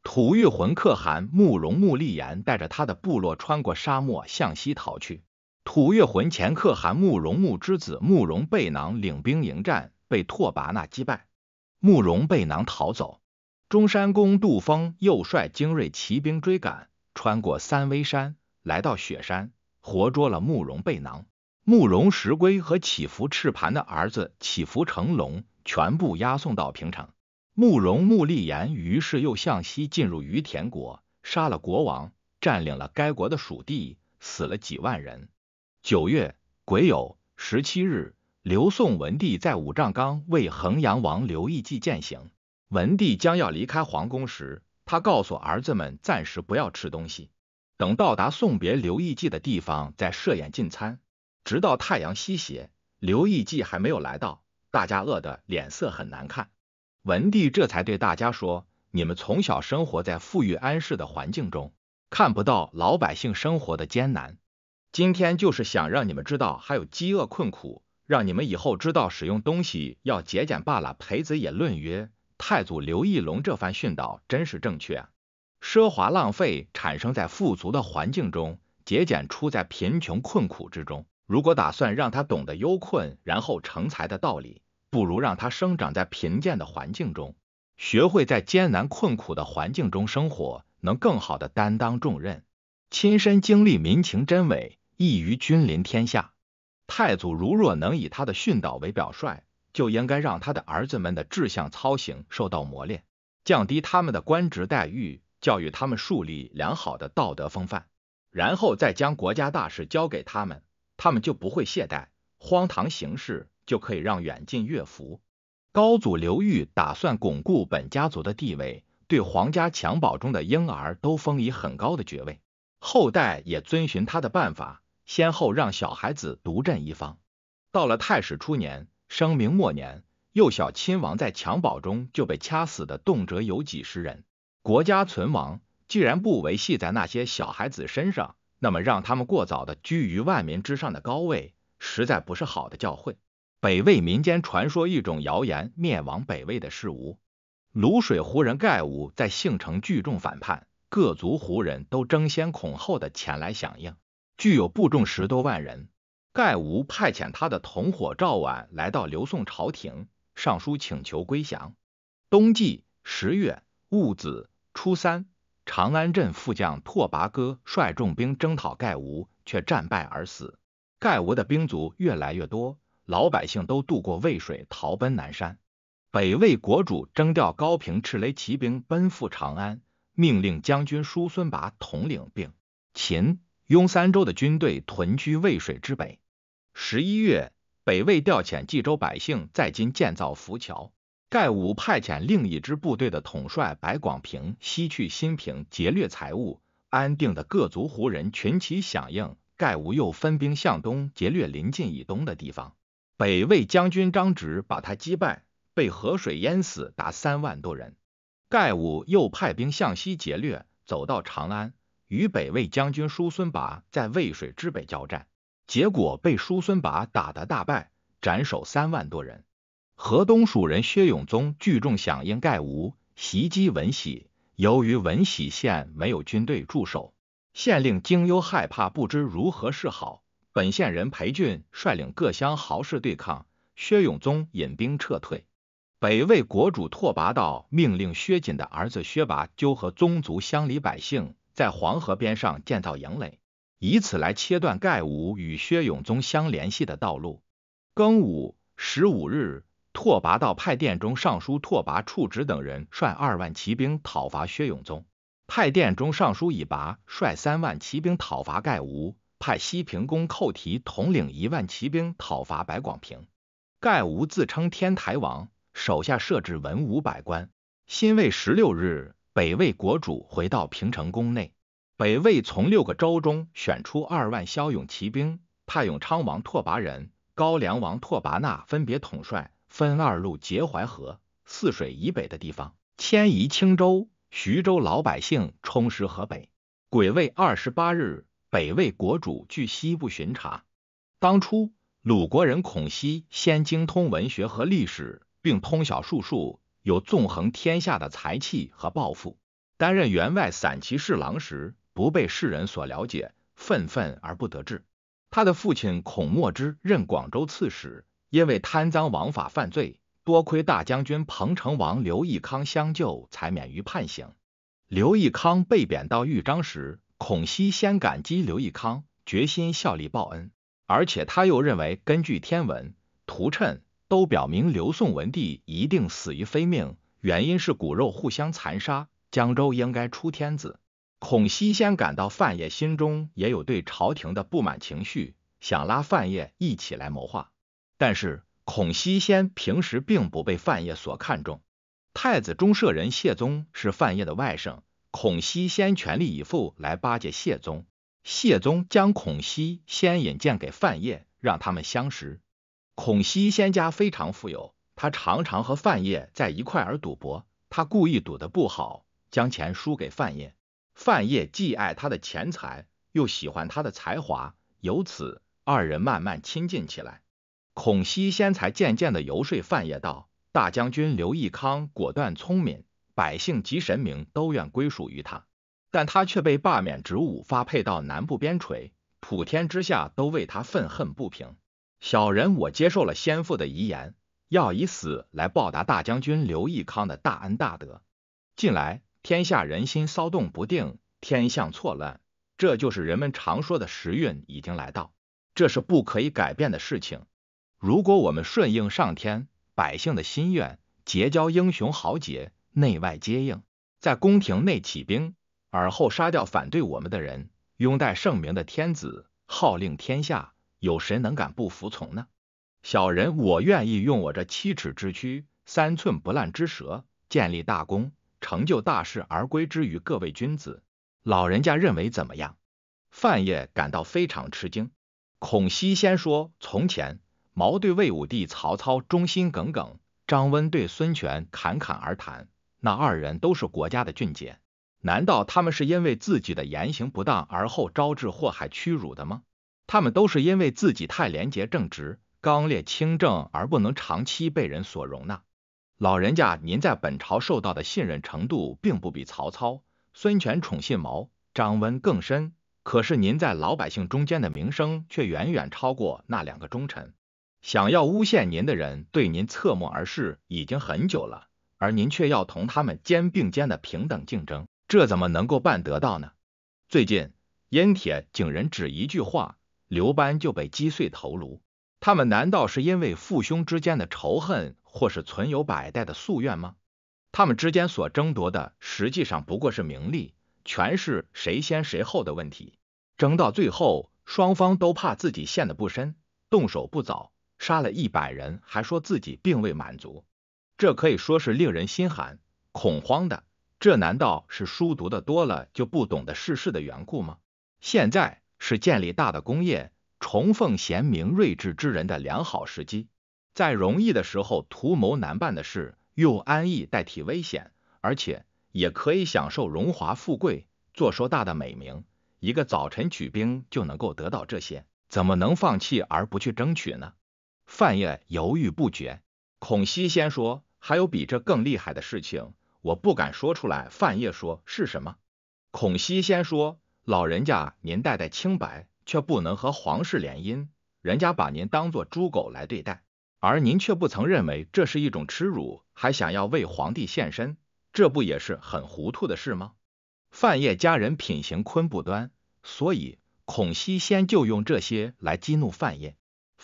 吐谷浑可汗慕容穆立言带着他的部落穿过沙漠向西逃去。吐谷浑前可汗慕容木之子慕容贝囊领兵迎战，被拓跋那击败。慕容贝囊逃走。中山公杜峰又率精锐骑兵追赶，穿过三危山，来到雪山。活捉了慕容背囊、慕容石龟和祈福赤盘的儿子祈福成龙，全部押送到平城。慕容穆立言于是又向西进入于田国，杀了国王，占领了该国的属地，死了几万人。九月癸酉十七日，刘宋文帝在五丈冈为衡阳王刘义季饯行。文帝将要离开皇宫时，他告诉儿子们暂时不要吃东西。等到达送别刘义季的地方，再设宴进餐，直到太阳西斜，刘义季还没有来到，大家饿得脸色很难看。文帝这才对大家说：“你们从小生活在富裕安适的环境中，看不到老百姓生活的艰难，今天就是想让你们知道还有饥饿困苦，让你们以后知道使用东西要节俭罢了。”裴子野论曰：“太祖刘义隆这番训导真是正确。”奢华浪费产生在富足的环境中，节俭出在贫穷困苦之中。如果打算让他懂得忧困然后成才的道理，不如让他生长在贫贱的环境中，学会在艰难困苦的环境中生活，能更好的担当重任，亲身经历民情真伪，易于君临天下。太祖如若能以他的训导为表率，就应该让他的儿子们的志向操行受到磨练，降低他们的官职待遇。教育他们树立良好的道德风范，然后再将国家大事交给他们，他们就不会懈怠、荒唐行事，就可以让远近悦服。高祖刘裕打算巩固本家族的地位，对皇家襁褓中的婴儿都封以很高的爵位，后代也遵循他的办法，先后让小孩子独占一方。到了太始初年、声明末年，幼小亲王在襁褓中就被掐死的，动辄有几十人。国家存亡，既然不维系在那些小孩子身上，那么让他们过早的居于万民之上的高位，实在不是好的教诲。北魏民间传说一种谣言，灭亡北魏的事。无。卤水胡人盖吴在姓城聚众反叛，各族胡人都争先恐后的前来响应，具有部众十多万人。盖吴派遣他的同伙赵绾来到刘宋朝廷，上书请求归降。冬季十月戊子。初三，长安镇副将拓跋哥率重兵征讨盖吴，却战败而死。盖吴的兵卒越来越多，老百姓都渡过渭水逃奔南山。北魏国主征调高平赤雷骑兵奔赴长安，命令将军叔孙拔统领并秦雍三州的军队屯居渭水之北。十一月，北魏调遣冀州百姓在今建造浮桥。盖武派遣另一支部队的统帅白广平西去新平劫掠财物，安定的各族胡人群起响应。盖武又分兵向东劫掠临近以东的地方，北魏将军张植把他击败，被河水淹死，达三万多人。盖武又派兵向西劫掠，走到长安，与北魏将军叔孙拔在渭水之北交战，结果被叔孙拔打得大败，斩首三万多人。河东蜀人薛永宗聚众响应盖吴，袭击文喜。由于文喜县没有军队驻守，县令荆忧害怕，不知如何是好。本县人裴俊率领各乡豪士对抗薛永宗，引兵撤退。北魏国主拓跋道命令薛瑾的儿子薛拔纠和宗族乡里百姓，在黄河边上建造营垒，以此来切断盖吴与薛永宗相联系的道路。庚午，十五日。拓跋到派殿中尚书拓跋处职等人率二万骑兵讨伐薛永宗，派殿中尚书以拔率三万骑兵讨伐盖吴，派西平公寇提统领一万骑兵讨伐白广平。盖吴自称天台王，手下设置文武百官。辛未十六日，北魏国主回到平城宫内。北魏从六个州中选出二万骁勇骑兵，派永昌王拓跋仁、高梁王拓跋那分别统帅。分二路截淮河、泗水以北的地方，迁移青州、徐州老百姓充实河北。癸未二十八日，北魏国主去西部巡查。当初，鲁国人孔熙先精通文学和历史，并通晓术数，有纵横天下的才气和抱负。担任员外散骑侍郎时，不被世人所了解，愤愤而不得志。他的父亲孔墨之任广州刺史。因为贪赃枉法犯罪，多亏大将军彭城王刘义康相救，才免于判刑。刘义康被贬到豫章时，孔熙先感激刘义康，决心效力报恩。而且他又认为，根据天文图谶，都表明刘宋文帝一定死于非命，原因是骨肉互相残杀。江州应该出天子。孔熙先感到范晔心中也有对朝廷的不满情绪，想拉范晔一起来谋划。但是孔熙先平时并不被范晔所看重。太子中舍人谢宗是范晔的外甥，孔熙先全力以赴来巴结谢宗。谢宗将孔熙先引荐给范晔，让他们相识。孔熙先家非常富有，他常常和范晔在一块儿赌博。他故意赌的不好，将钱输给范晔。范晔既爱他的钱财，又喜欢他的才华，由此二人慢慢亲近起来。孔熙先才渐渐地游说范晔道：“大将军刘义康果断聪明，百姓及神明都愿归属于他，但他却被罢免职务，发配到南部边陲。普天之下都为他愤恨不平。小人我接受了先父的遗言，要以死来报答大将军刘义康的大恩大德。近来天下人心骚动不定，天象错乱，这就是人们常说的时运已经来到，这是不可以改变的事情。”如果我们顺应上天百姓的心愿，结交英雄豪杰，内外接应，在宫廷内起兵，而后杀掉反对我们的人，拥戴圣明的天子，号令天下，有谁能敢不服从呢？小人我愿意用我这七尺之躯，三寸不烂之舌，建立大功，成就大事，而归之于各位君子。老人家认为怎么样？范晔感到非常吃惊。孔熙先说：“从前。”毛对魏武帝曹操忠心耿耿，张温对孙权侃侃而谈，那二人都是国家的俊杰。难道他们是因为自己的言行不当，而后招致祸害屈辱的吗？他们都是因为自己太廉洁正直、刚烈清正，而不能长期被人所容纳。老人家，您在本朝受到的信任程度，并不比曹操、孙权宠信毛、张温更深。可是您在老百姓中间的名声，却远远超过那两个忠臣。想要诬陷您的人对您侧目而视已经很久了，而您却要同他们肩并肩的平等竞争，这怎么能够办得到呢？最近燕铁井人只一句话，刘班就被击碎头颅。他们难道是因为父兄之间的仇恨，或是存有百代的夙愿吗？他们之间所争夺的实际上不过是名利、权势谁先谁后的问题，争到最后，双方都怕自己陷得不深，动手不早。杀了一百人，还说自己并未满足，这可以说是令人心寒、恐慌的。这难道是书读的多了就不懂得世事的缘故吗？现在是建立大的功业、崇奉贤明睿智之人的良好时机，在容易的时候图谋难办的事，用安逸代替危险，而且也可以享受荣华富贵，做说大的美名。一个早晨举兵就能够得到这些，怎么能放弃而不去争取呢？范晔犹豫不决，孔熙先说：“还有比这更厉害的事情，我不敢说出来。”范晔说：“是什么？”孔熙先说：“老人家，您代代清白，却不能和皇室联姻，人家把您当做猪狗来对待，而您却不曾认为这是一种耻辱，还想要为皇帝献身，这不也是很糊涂的事吗？”范晔家人品行坤不端，所以孔熙先就用这些来激怒范晔。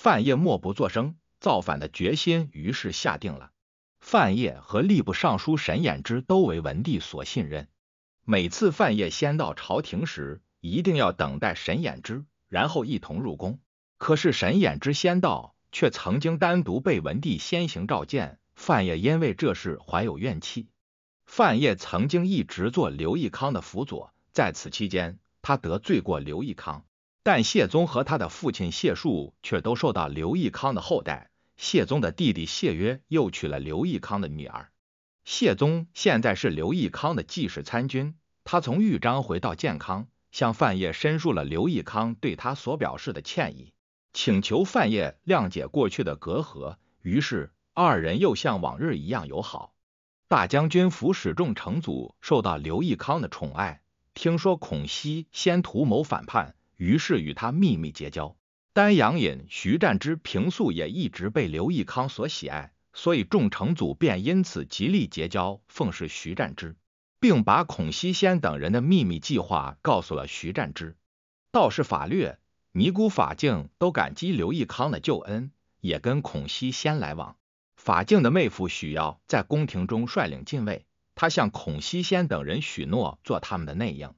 范晔默不作声，造反的决心于是下定了。范晔和吏部尚书沈演之都为文帝所信任。每次范晔先到朝廷时，一定要等待沈演之，然后一同入宫。可是沈演之先到，却曾经单独被文帝先行召见。范晔因为这事怀有怨气。范晔曾经一直做刘义康的辅佐，在此期间，他得罪过刘义康。但谢宗和他的父亲谢述却都受到刘义康的厚待。谢宗的弟弟谢约又娶了刘义康的女儿。谢宗现在是刘义康的记室参军。他从豫章回到建康，向范晔申诉了刘义康对他所表示的歉意，请求范晔谅解过去的隔阂。于是二人又像往日一样友好。大将军府史仲成祖受到刘义康的宠爱，听说孔熙先图谋反叛。于是与他秘密结交。丹阳尹徐占之平素也一直被刘义康所喜爱，所以众成祖便因此极力结交，奉侍徐占之，并把孔熙先等人的秘密计划告诉了徐占之。道士法略、尼姑法净都感激刘义康的救恩，也跟孔熙先来往。法净的妹夫许耀在宫廷中率领禁卫，他向孔熙先等人许诺做他们的内应。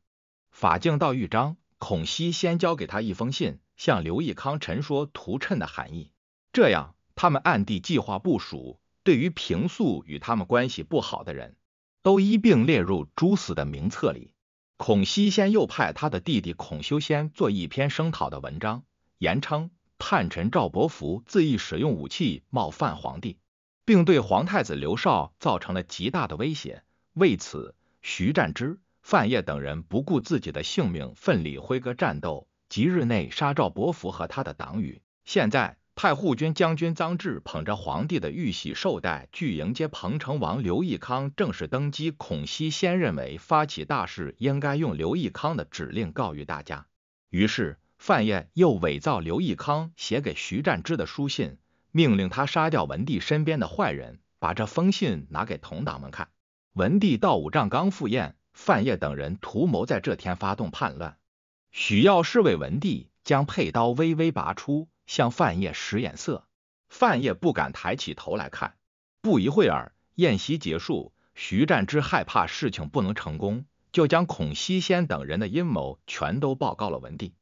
法净到豫章。孔熙先交给他一封信，向刘义康陈说屠谶的含义。这样，他们暗地计划部署，对于平素与他们关系不好的人，都一并列入诛死的名册里。孔熙先又派他的弟弟孔修仙做一篇声讨的文章，言称叛臣赵伯符自意使用武器冒犯皇帝，并对皇太子刘劭造成了极大的威胁。为此，徐占之。范晔等人不顾自己的性命，奋力挥戈战斗，即日内杀赵伯符和他的党羽。现在，太护军将军臧质捧着皇帝的玉玺绶带去迎接彭城王刘义康正式登基。孔熙先认为，发起大事应该用刘义康的指令告谕大家。于是，范晔又伪造刘义康写给徐占之的书信，命令他杀掉文帝身边的坏人，把这封信拿给同党们看。文帝到五丈冈赴宴。范晔等人图谋在这天发动叛乱。许耀侍卫文帝将佩刀微微拔出，向范晔使眼色。范晔不敢抬起头来看。不一会儿，宴席结束，徐湛之害怕事情不能成功，就将孔熙先等人的阴谋全都报告了文帝。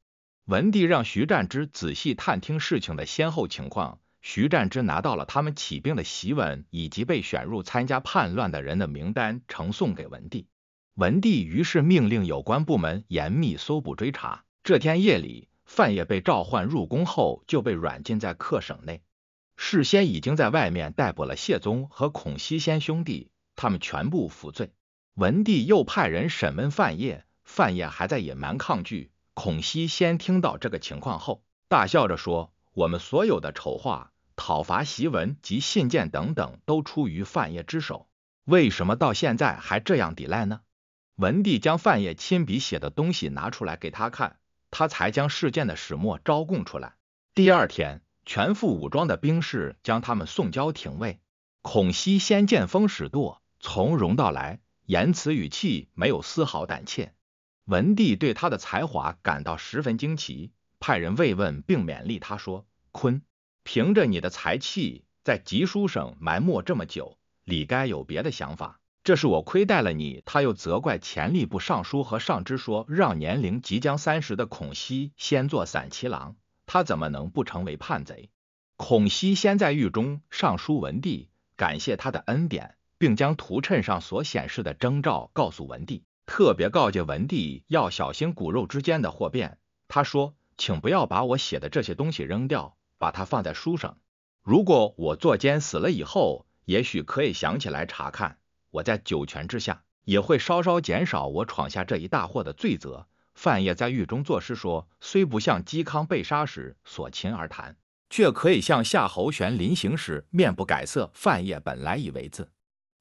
文帝让徐湛之仔细探听事情的先后情况。徐湛之拿到了他们起兵的檄文以及被选入参加叛乱的人的名单，呈送给文帝。文帝于是命令有关部门严密搜捕追查。这天夜里，范晔被召唤入宫后就被软禁在客省内。事先已经在外面逮捕了谢宗和孔熙先兄弟，他们全部服罪。文帝又派人审问范晔，范晔还在隐瞒抗拒。孔熙先听到这个情况后，大笑着说：“我们所有的丑话、讨伐檄文及信件等等，都出于范晔之手，为什么到现在还这样抵赖呢？”文帝将范晔亲笔写的东西拿出来给他看，他才将事件的始末招供出来。第二天，全副武装的兵士将他们送交廷尉。孔熙先见风使舵，从容到来，言辞语气没有丝毫胆怯。文帝对他的才华感到十分惊奇，派人慰问并勉励他说：“坤，凭着你的才气，在集书省埋没这么久，理该有别的想法。”这是我亏待了你，他又责怪前吏部尚书和上知说，让年龄即将三十的孔熙先做散骑郎，他怎么能不成为叛贼？孔熙先在狱中上书文帝，感谢他的恩典，并将图谶上所显示的征兆告诉文帝，特别告诫文帝要小心骨肉之间的祸变。他说：“请不要把我写的这些东西扔掉，把它放在书上。如果我作奸死了以后，也许可以想起来查看。”我在九泉之下也会稍稍减少我闯下这一大祸的罪责。范晔在狱中作诗说：“虽不像嵇康被杀时所擒而谈，却可以像夏侯玄临刑时面不改色。”范晔本来以为自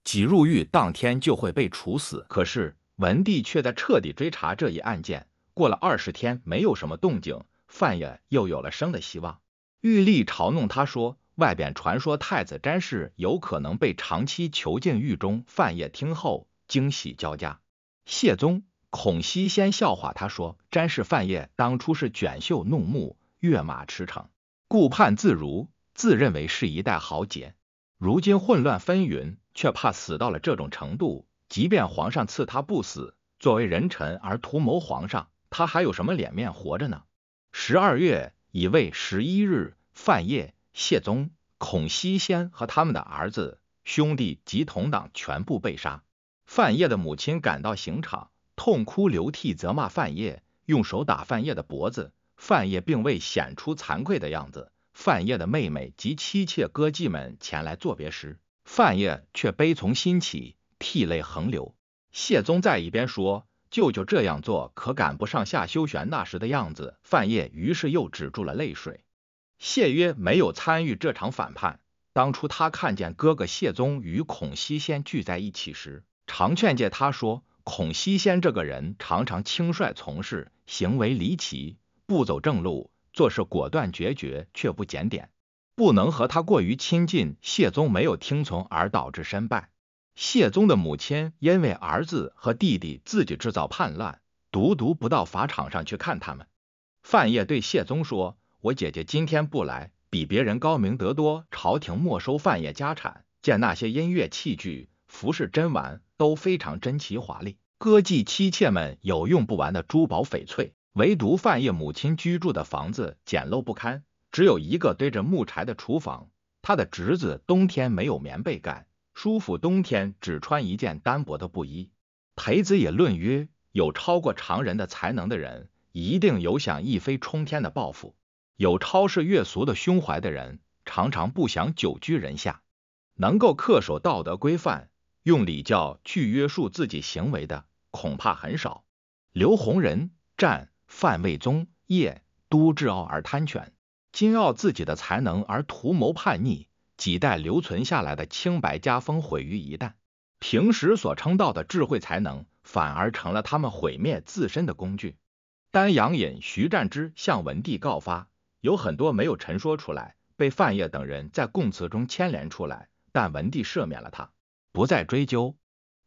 己入狱当天就会被处死，可是文帝却在彻底追查这一案件。过了二十天，没有什么动静，范晔又有了生的希望。玉立嘲弄他说。外边传说太子詹氏有可能被长期囚禁狱中，范晔听后惊喜交加。谢宗孔熙先笑话他说：“詹氏范晔当初是卷袖怒目，跃马驰骋，顾盼自如，自认为是一代豪杰。如今混乱纷纭，却怕死到了这种程度。即便皇上赐他不死，作为人臣而图谋皇上，他还有什么脸面活着呢？”十二月乙未十一日，范晔。谢宗、孔熙先和他们的儿子、兄弟及同党全部被杀。范晔的母亲赶到刑场，痛哭流涕，责骂范晔，用手打范晔的脖子。范晔并未显出惭愧的样子。范晔的妹妹及妻妾、歌妓们前来作别时，范晔却悲从心起，涕泪横流。谢宗在一边说：“舅舅这样做，可赶不上夏修玄那时的样子。”范晔于是又止住了泪水。谢约没有参与这场反叛。当初他看见哥哥谢宗与孔熙先聚在一起时，常劝诫他说：“孔熙先这个人常常轻率从事，行为离奇，不走正路，做事果断决绝，却不检点，不能和他过于亲近。”谢宗没有听从，而导致身败。谢宗的母亲因为儿子和弟弟自己制造叛乱，独独不到法场上去看他们。范晔对谢宗说。我姐姐今天不来，比别人高明得多。朝廷没收范爷家产，见那些音乐器具、服饰珍玩都非常珍奇华丽。歌妓妻妾们有用不完的珠宝翡翠，唯独范爷母亲居住的房子简陋不堪，只有一个堆着木柴的厨房。他的侄子冬天没有棉被盖，叔父冬天只穿一件单薄的布衣。裴子也论曰：有超过常人的才能的人，一定有想一飞冲天的抱负。有超世越俗的胸怀的人，常常不想久居人下，能够恪守道德规范，用礼教去约束自己行为的，恐怕很少。刘弘仁战、范魏宗业都智傲而贪权，今傲自己的才能而图谋叛逆，几代留存下来的清白家风毁于一旦。平时所称道的智慧才能，反而成了他们毁灭自身的工具。丹阳尹徐占之向文帝告发。有很多没有陈说出来，被范晔等人在供词中牵连出来，但文帝赦免了他，不再追究。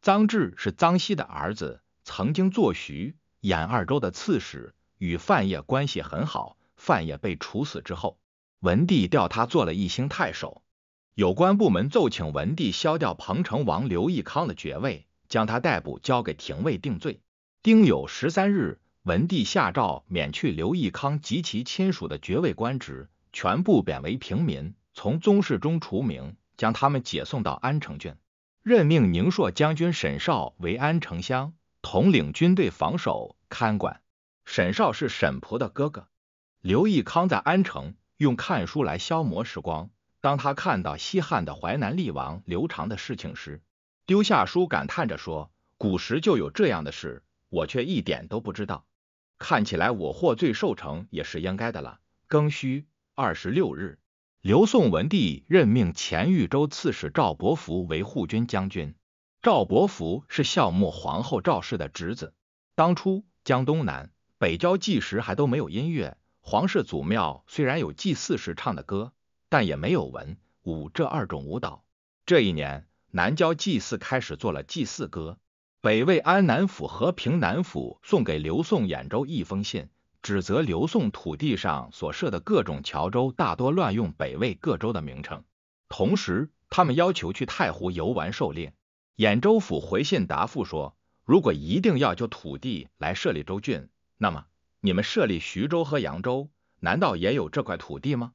臧质是臧熙的儿子，曾经做徐兖二州的刺史，与范晔关系很好。范晔被处死之后，文帝调他做了一星太守。有关部门奏请文帝削掉彭城王刘义康的爵位，将他逮捕交给廷尉定罪。丁酉十三日。文帝下诏免去刘义康及其亲属的爵位官职，全部贬为平民，从宗室中除名，将他们解送到安城郡。任命宁朔将军沈绍为安城乡，统领军队防守看管。沈绍是沈璞的哥哥。刘义康在安城用看书来消磨时光。当他看到西汉的淮南厉王刘长的事情时，丢下书感叹着说：“古时就有这样的事，我却一点都不知道。”看起来我获罪受惩也是应该的了。庚戌二十六日，刘宋文帝任命前豫州刺史赵伯符为护军将军。赵伯符是孝穆皇后赵氏的侄子。当初江东南北郊祭时还都没有音乐，皇室祖庙虽然有祭祀时唱的歌，但也没有文舞这二种舞蹈。这一年，南郊祭祀开始做了祭祀歌。北魏安南府和平南府送给刘宋兖州一封信，指责刘宋土地上所设的各种侨州大多乱用北魏各州的名称。同时，他们要求去太湖游玩狩猎。兖州府回信答复说：如果一定要就土地来设立州郡，那么你们设立徐州和扬州，难道也有这块土地吗？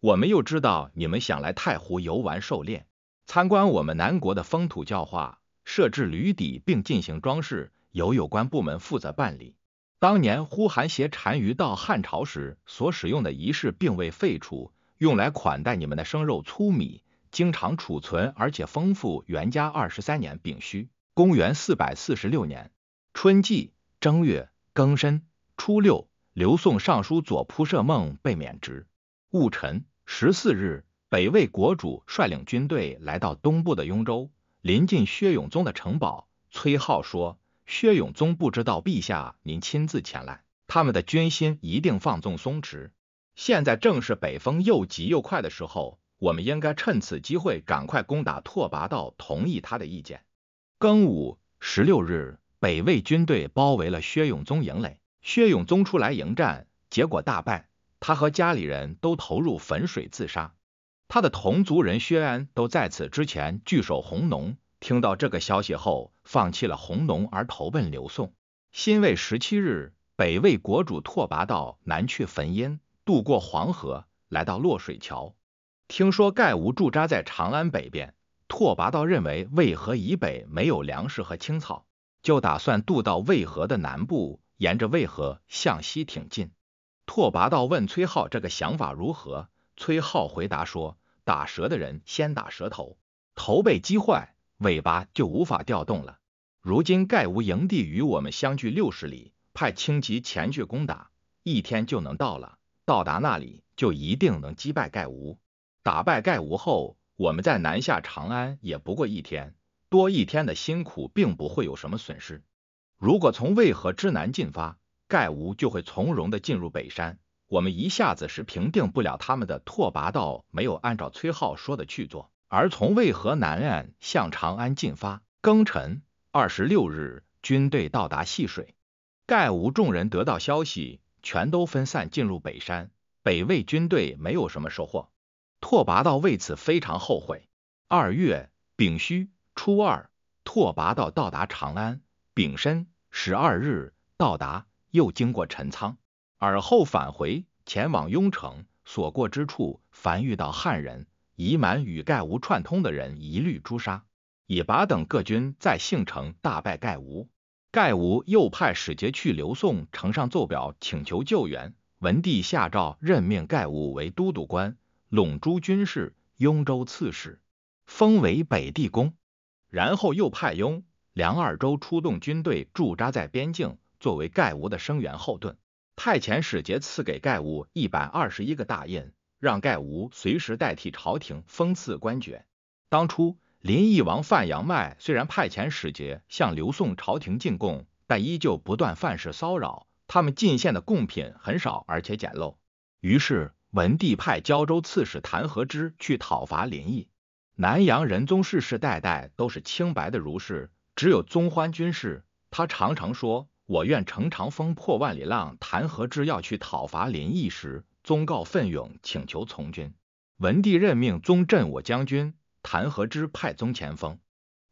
我们又知道你们想来太湖游玩狩猎，参观我们南国的风土教化。设置吕邸并进行装饰，由有关部门负责办理。当年呼韩邪单于到汉朝时所使用的仪式并未废除，用来款待你们的生肉粗米，经常储存而且丰富。元嘉二十三年丙戌，公元四百四十六年春季正月庚申初六，刘宋尚书左仆射孟被免职。戊辰十四日，北魏国主率领军队来到东部的雍州。临近薛永宗的城堡，崔浩说：“薛永宗不知道陛下您亲自前来，他们的军心一定放纵松弛。现在正是北风又急又快的时候，我们应该趁此机会赶快攻打拓跋道。”同意他的意见。庚午十六日，北魏军队包围了薛永宗营垒，薛永宗出来迎战，结果大败，他和家里人都投入汾水自杀。他的同族人薛安都在此之前聚守红农，听到这个消息后，放弃了红农而投奔刘宋。辛未十七日，北魏国主拓跋道南去汾阴，渡过黄河，来到洛水桥。听说盖吴驻扎在长安北边，拓跋道认为渭河以北没有粮食和青草，就打算渡到渭河的南部，沿着渭河向西挺进。拓跋道问崔浩这个想法如何，崔浩回答说。打蛇的人先打蛇头，头被击坏，尾巴就无法调动了。如今盖吴营地与我们相距六十里，派轻骑前去攻打，一天就能到了。到达那里就一定能击败盖吴。打败盖吴后，我们再南下长安也不过一天，多一天的辛苦并不会有什么损失。如果从渭河之南进发，盖吴就会从容的进入北山。我们一下子是平定不了他们的。拓跋道没有按照崔浩说的去做，而从渭河南岸向长安进发。庚辰，二十六日，军队到达浠水。盖吴众人得到消息，全都分散进入北山。北魏军队没有什么收获。拓跋道为此非常后悔。二月丙戌初二，拓跋道到达长安。丙申十二日到达，又经过陈仓。尔后返回，前往雍城，所过之处，凡遇到汉人、已满与盖吴串通的人，一律诛杀。以拔等各军在兴城大败盖吴，盖吴又派使节去刘宋，呈上奏表请求救援。文帝下诏任命盖吴为都督官、陇诸军事、雍州刺史，封为北地公。然后又派雍、梁二州出动军队驻扎在边境，作为盖吴的声援后盾。派遣使节赐给盖吴一百二十一个大印，让盖吴随时代替朝廷封赐官爵。当初，林邑王范阳迈虽然派遣使节向刘宋朝廷进贡，但依旧不断犯事骚扰。他们进献的贡品很少，而且简陋。于是，文帝派胶州刺史谭和之去讨伐林邑。南阳仁宗世世代代都是清白的儒士，只有宗欢军事，他常常说。我愿乘长风破万里浪。弹劾之要去讨伐林毅时，宗告奋勇，请求从军。文帝任命宗镇我将军，弹劾之派宗前锋。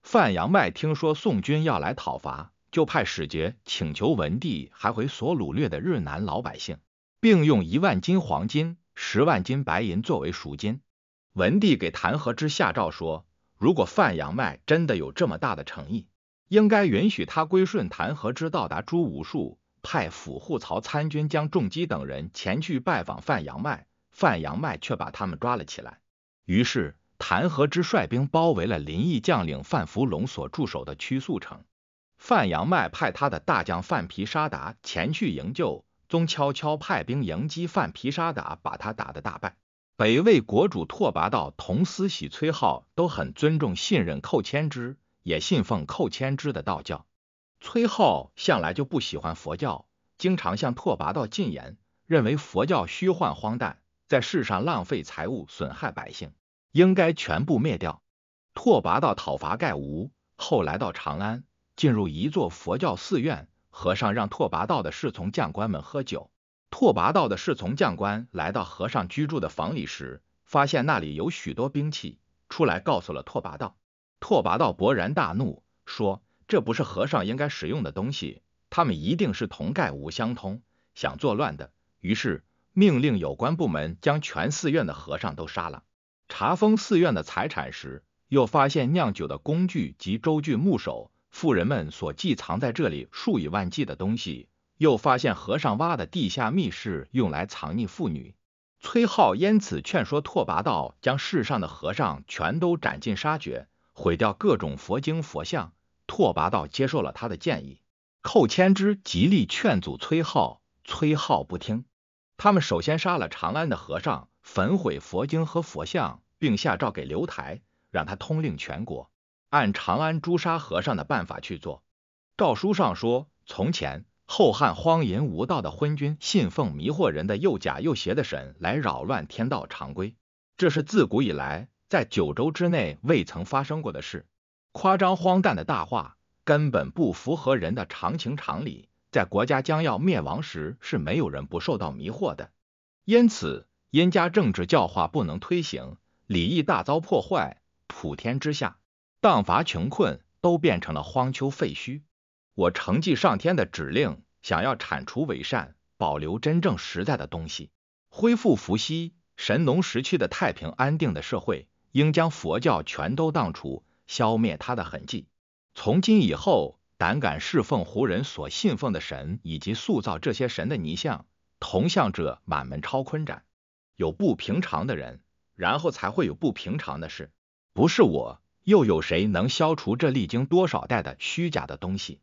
范阳迈听说宋军要来讨伐，就派使节请求文帝还回所掳掠的日南老百姓，并用一万金黄金、十万金白银作为赎金。文帝给弹劾之下诏说，如果范阳迈真的有这么大的诚意。应该允许他归顺。弹和之到达朱武树派府护曹参军将仲基等人前去拜访范阳迈，范阳迈却把他们抓了起来。于是弹和之率兵包围了临毅将领范福龙所驻守的曲粟城。范阳迈派他的大将范皮沙达前去营救，宗悄悄派兵迎击范皮沙达，把他打得大败。北魏国主拓跋道、同思喜、崔浩都很尊重信任寇谦之。也信奉寇谦之的道教。崔浩向来就不喜欢佛教，经常向拓跋道进言，认为佛教虚幻荒诞，在世上浪费财物，损害百姓，应该全部灭掉。拓跋道讨伐盖吴，后来到长安，进入一座佛教寺院，和尚让拓跋道的侍从将官们喝酒。拓跋道的侍从将官来到和尚居住的房里时，发现那里有许多兵器，出来告诉了拓跋道。拓跋道勃然大怒，说：“这不是和尚应该使用的东西，他们一定是同盖无相通，想作乱的。”于是命令有关部门将全寺院的和尚都杀了。查封寺院的财产时，又发现酿酒的工具及周具木手，富人们所寄藏在这里数以万计的东西，又发现和尚挖的地下密室，用来藏匿妇女。崔浩因此劝说拓跋道，将世上的和尚全都斩尽杀绝。毁掉各种佛经、佛像，拓跋道接受了他的建议。寇谦之极力劝阻崔浩，崔浩不听。他们首先杀了长安的和尚，焚毁佛经和佛像，并下诏给刘台，让他通令全国，按长安诛杀和尚的办法去做。诏书上说，从前后汉荒淫无道的昏君，信奉迷惑人的又假又邪的神来扰乱天道常规，这是自古以来。在九州之内未曾发生过的事，夸张荒诞的大话根本不符合人的常情常理。在国家将要灭亡时，是没有人不受到迷惑的。因此，殷家政治教化不能推行，礼义大遭破坏，普天之下，荡伐穷困都变成了荒丘废墟。我承继上天的指令，想要铲除伪善，保留真正实在的东西，恢复伏羲、神农时期的太平安定的社会。应将佛教全都荡除，消灭它的痕迹。从今以后，胆敢侍奉胡人所信奉的神以及塑造这些神的泥像、铜像者，满门抄昆斩。有不平常的人，然后才会有不平常的事。不是我，又有谁能消除这历经多少代的虚假的东西？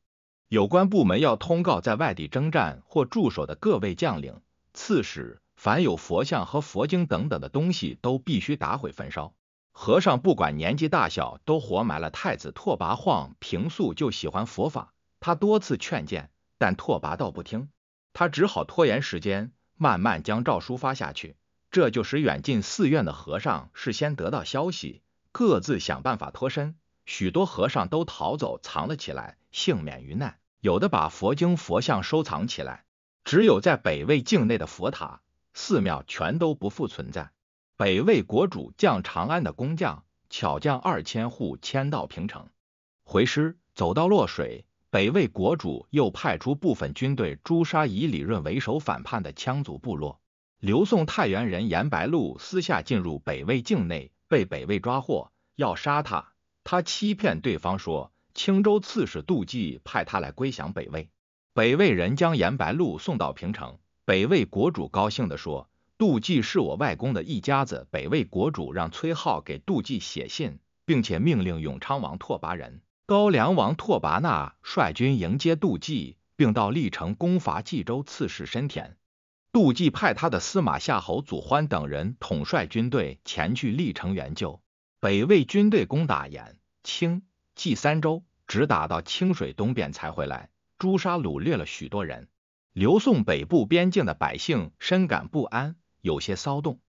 有关部门要通告在外地征战或驻守的各位将领、刺史，凡有佛像和佛经等等的东西，都必须打毁、焚烧。和尚不管年纪大小，都活埋了。太子拓跋晃平素就喜欢佛法，他多次劝谏，但拓跋道不听，他只好拖延时间，慢慢将诏书发下去。这就使远近寺院的和尚事先得到消息，各自想办法脱身。许多和尚都逃走藏了起来，幸免于难。有的把佛经、佛像收藏起来。只有在北魏境内的佛塔、寺庙全都不复存在。北魏国主将长安的工匠、巧匠二千户迁到平城。回师走到洛水，北魏国主又派出部分军队诛杀以李润为首反叛的羌族部落。刘宋太原人颜白露私下进入北魏境内，被北魏抓获，要杀他。他欺骗对方说，青州刺史杜济派他来归降北魏。北魏人将颜白露送到平城，北魏国主高兴地说。杜季是我外公的一家子。北魏国主让崔浩给杜季写信，并且命令永昌王拓跋仁、高梁王拓跋那率军迎接杜季，并到历城攻伐冀州刺史申田。杜季派他的司马夏侯祖欢等人统帅军队前去历城援救。北魏军队攻打兖、青、冀三州，直打到清水东边才回来，诛杀掳掠了许多人。刘宋北部边境的百姓深感不安。有些骚动，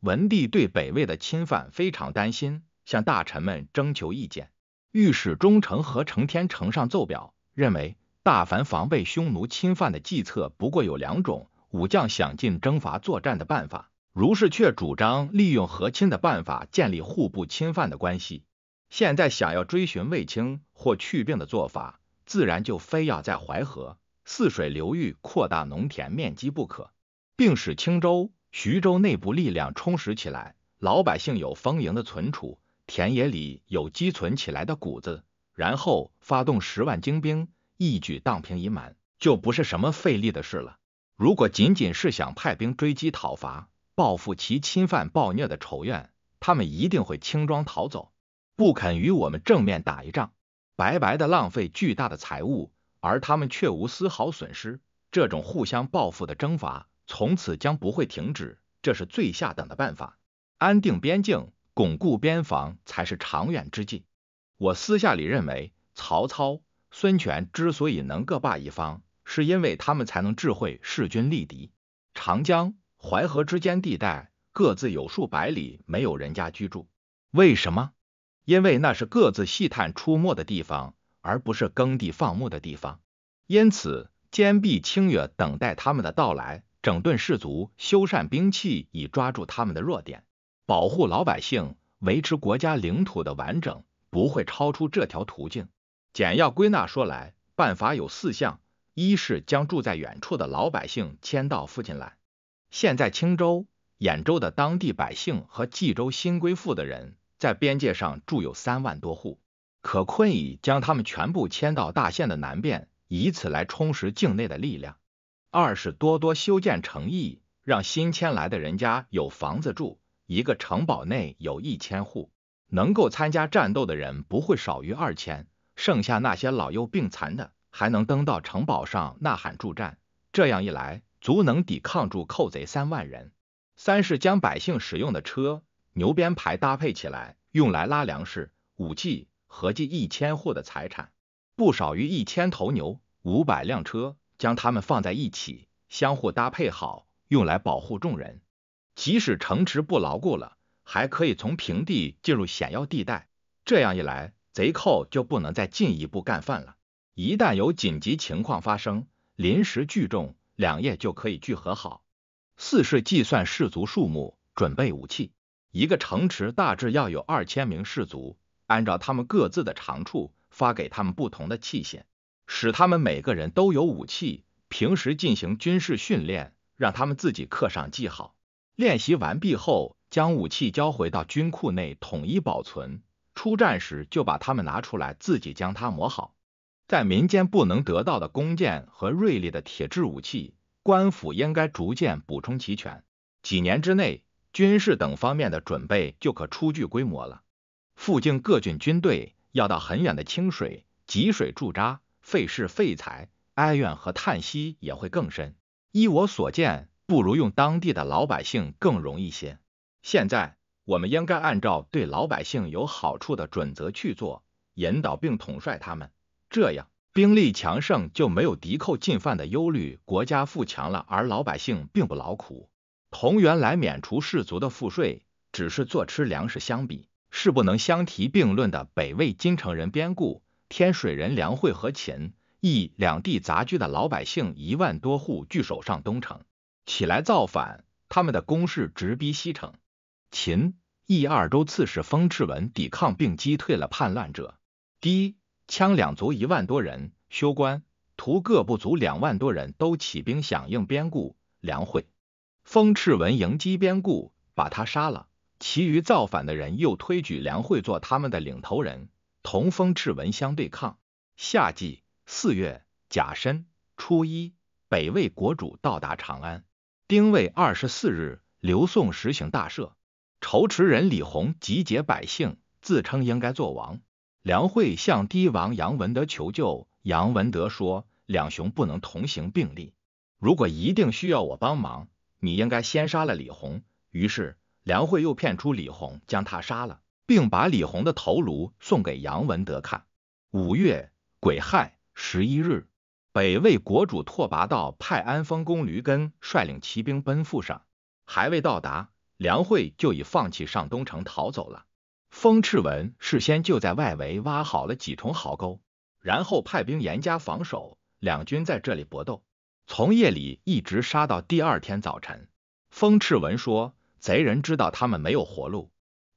文帝对北魏的侵犯非常担心，向大臣们征求意见。御史中丞和承天呈上奏表，认为大凡防备匈奴侵犯的计策，不过有两种：武将想尽征伐作战的办法，如是却主张利用和亲的办法建立互不侵犯的关系。现在想要追寻卫青或去病的做法，自然就非要在淮河、泗水流域扩大农田面积不可，并使青州。徐州内部力量充实起来，老百姓有丰盈的存储，田野里有积存起来的谷子，然后发动十万精兵，一举荡平夷蛮，就不是什么费力的事了。如果仅仅是想派兵追击讨伐，报复其侵犯暴虐的仇怨，他们一定会轻装逃走，不肯与我们正面打一仗，白白的浪费巨大的财物，而他们却无丝毫损失。这种互相报复的征伐。从此将不会停止，这是最下等的办法。安定边境，巩固边防才是长远之计。我私下里认为，曹操、孙权之所以能各霸一方，是因为他们才能智慧势均力敌。长江、淮河之间地带，各自有数百里没有人家居住，为什么？因为那是各自细探出没的地方，而不是耕地放牧的地方。因此，坚壁清野，等待他们的到来。整顿士卒，修缮兵器，以抓住他们的弱点；保护老百姓，维持国家领土的完整，不会超出这条途径。简要归纳说来，办法有四项：一是将住在远处的老百姓迁到附近来。现在青州、兖州的当地百姓和冀州新归附的人，在边界上住有三万多户，可困以将他们全部迁到大县的南边，以此来充实境内的力量。二是多多修建城邑，让新迁来的人家有房子住。一个城堡内有一千户，能够参加战斗的人不会少于二千，剩下那些老幼病残的还能登到城堡上呐喊助战。这样一来，足能抵抗住寇贼三万人。三是将百姓使用的车牛编排搭配起来，用来拉粮食、武器，合计一千户的财产，不少于一千头牛，五百辆车。将它们放在一起，相互搭配好，用来保护众人。即使城池不牢固了，还可以从平地进入险要地带。这样一来，贼寇就不能再进一步干犯了。一旦有紧急情况发生，临时聚众两夜就可以聚合好。四是计算士卒数目，准备武器。一个城池大致要有二千名士卒，按照他们各自的长处，发给他们不同的器械。使他们每个人都有武器，平时进行军事训练，让他们自己刻上记号。练习完毕后，将武器交回到军库内统一保存。出战时就把它们拿出来，自己将它磨好。在民间不能得到的弓箭和锐利的铁制武器，官府应该逐渐补充齐全。几年之内，军事等方面的准备就可初具规模了。附近各郡军队要到很远的清水、吉水驻扎。费事费财，哀怨和叹息也会更深。依我所见，不如用当地的老百姓更容易些。现在，我们应该按照对老百姓有好处的准则去做，引导并统帅他们。这样，兵力强盛就没有敌寇进犯的忧虑，国家富强了，而老百姓并不劳苦。同原来免除士族的赋税，只是坐吃粮食相比，是不能相提并论的。北魏金城人边固。天水人梁惠和秦、益两地杂居的老百姓一万多户聚首上东城，起来造反。他们的攻势直逼西城。秦、益二州刺史封赤文抵抗并击退了叛乱者。第一羌两族一万多人休官，屠各部族两万多人都起兵响应。边固、梁惠，封赤文迎击边固，把他杀了。其余造反的人又推举梁惠做他们的领头人。同封赤文相对抗。夏季四月甲申初一，北魏国主到达长安。丁未二十四日，刘宋实行大赦。仇持人李弘集结百姓，自称应该做王。梁惠向帝王杨文德求救，杨文德说：“两雄不能同行并立，如果一定需要我帮忙，你应该先杀了李弘。”于是梁惠又骗出李弘，将他杀了。并把李弘的头颅送给杨文德看。五月癸亥十一日，北魏国主拓跋道派安丰公驴根率领骑兵奔赴上，还未到达，梁惠就已放弃上东城逃走了。封赤文事先就在外围挖好了几重壕沟，然后派兵严加防守。两军在这里搏斗，从夜里一直杀到第二天早晨。封赤文说：“贼人知道他们没有活路。”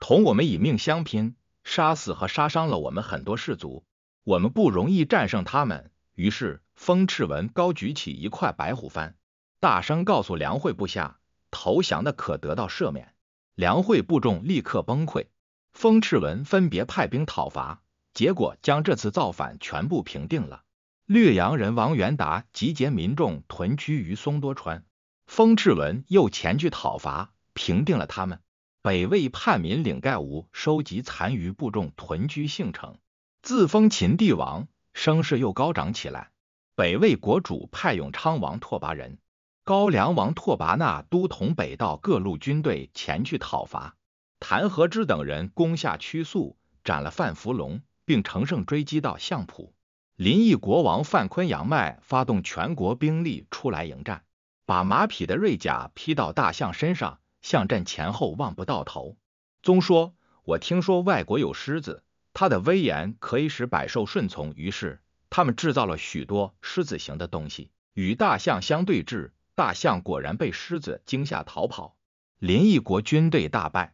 同我们以命相拼，杀死和杀伤了我们很多士卒，我们不容易战胜他们。于是，风赤文高举起一块白虎幡，大声告诉梁惠部下：投降的可得到赦免。梁惠部众立刻崩溃。风赤文分别派兵讨伐，结果将这次造反全部平定了。略阳人王元达集结民众屯居于松多川，风赤文又前去讨伐，平定了他们。北魏叛民领盖吴收集残余部众，屯居兴城，自封秦帝王，声势又高涨起来。北魏国主派永昌王拓跋仁、高梁王拓跋那都统北道各路军队前去讨伐。谭和之等人攻下曲粟，斩了范福龙，并乘胜追击到相浦。临邑国王范昆阳迈发动全国兵力出来迎战，把马匹的锐甲披到大象身上。象阵前后望不到头。宗说：“我听说外国有狮子，它的威严可以使百兽顺从。于是他们制造了许多狮子形的东西，与大象相对峙。大象果然被狮子惊吓逃跑，林邑国军队大败。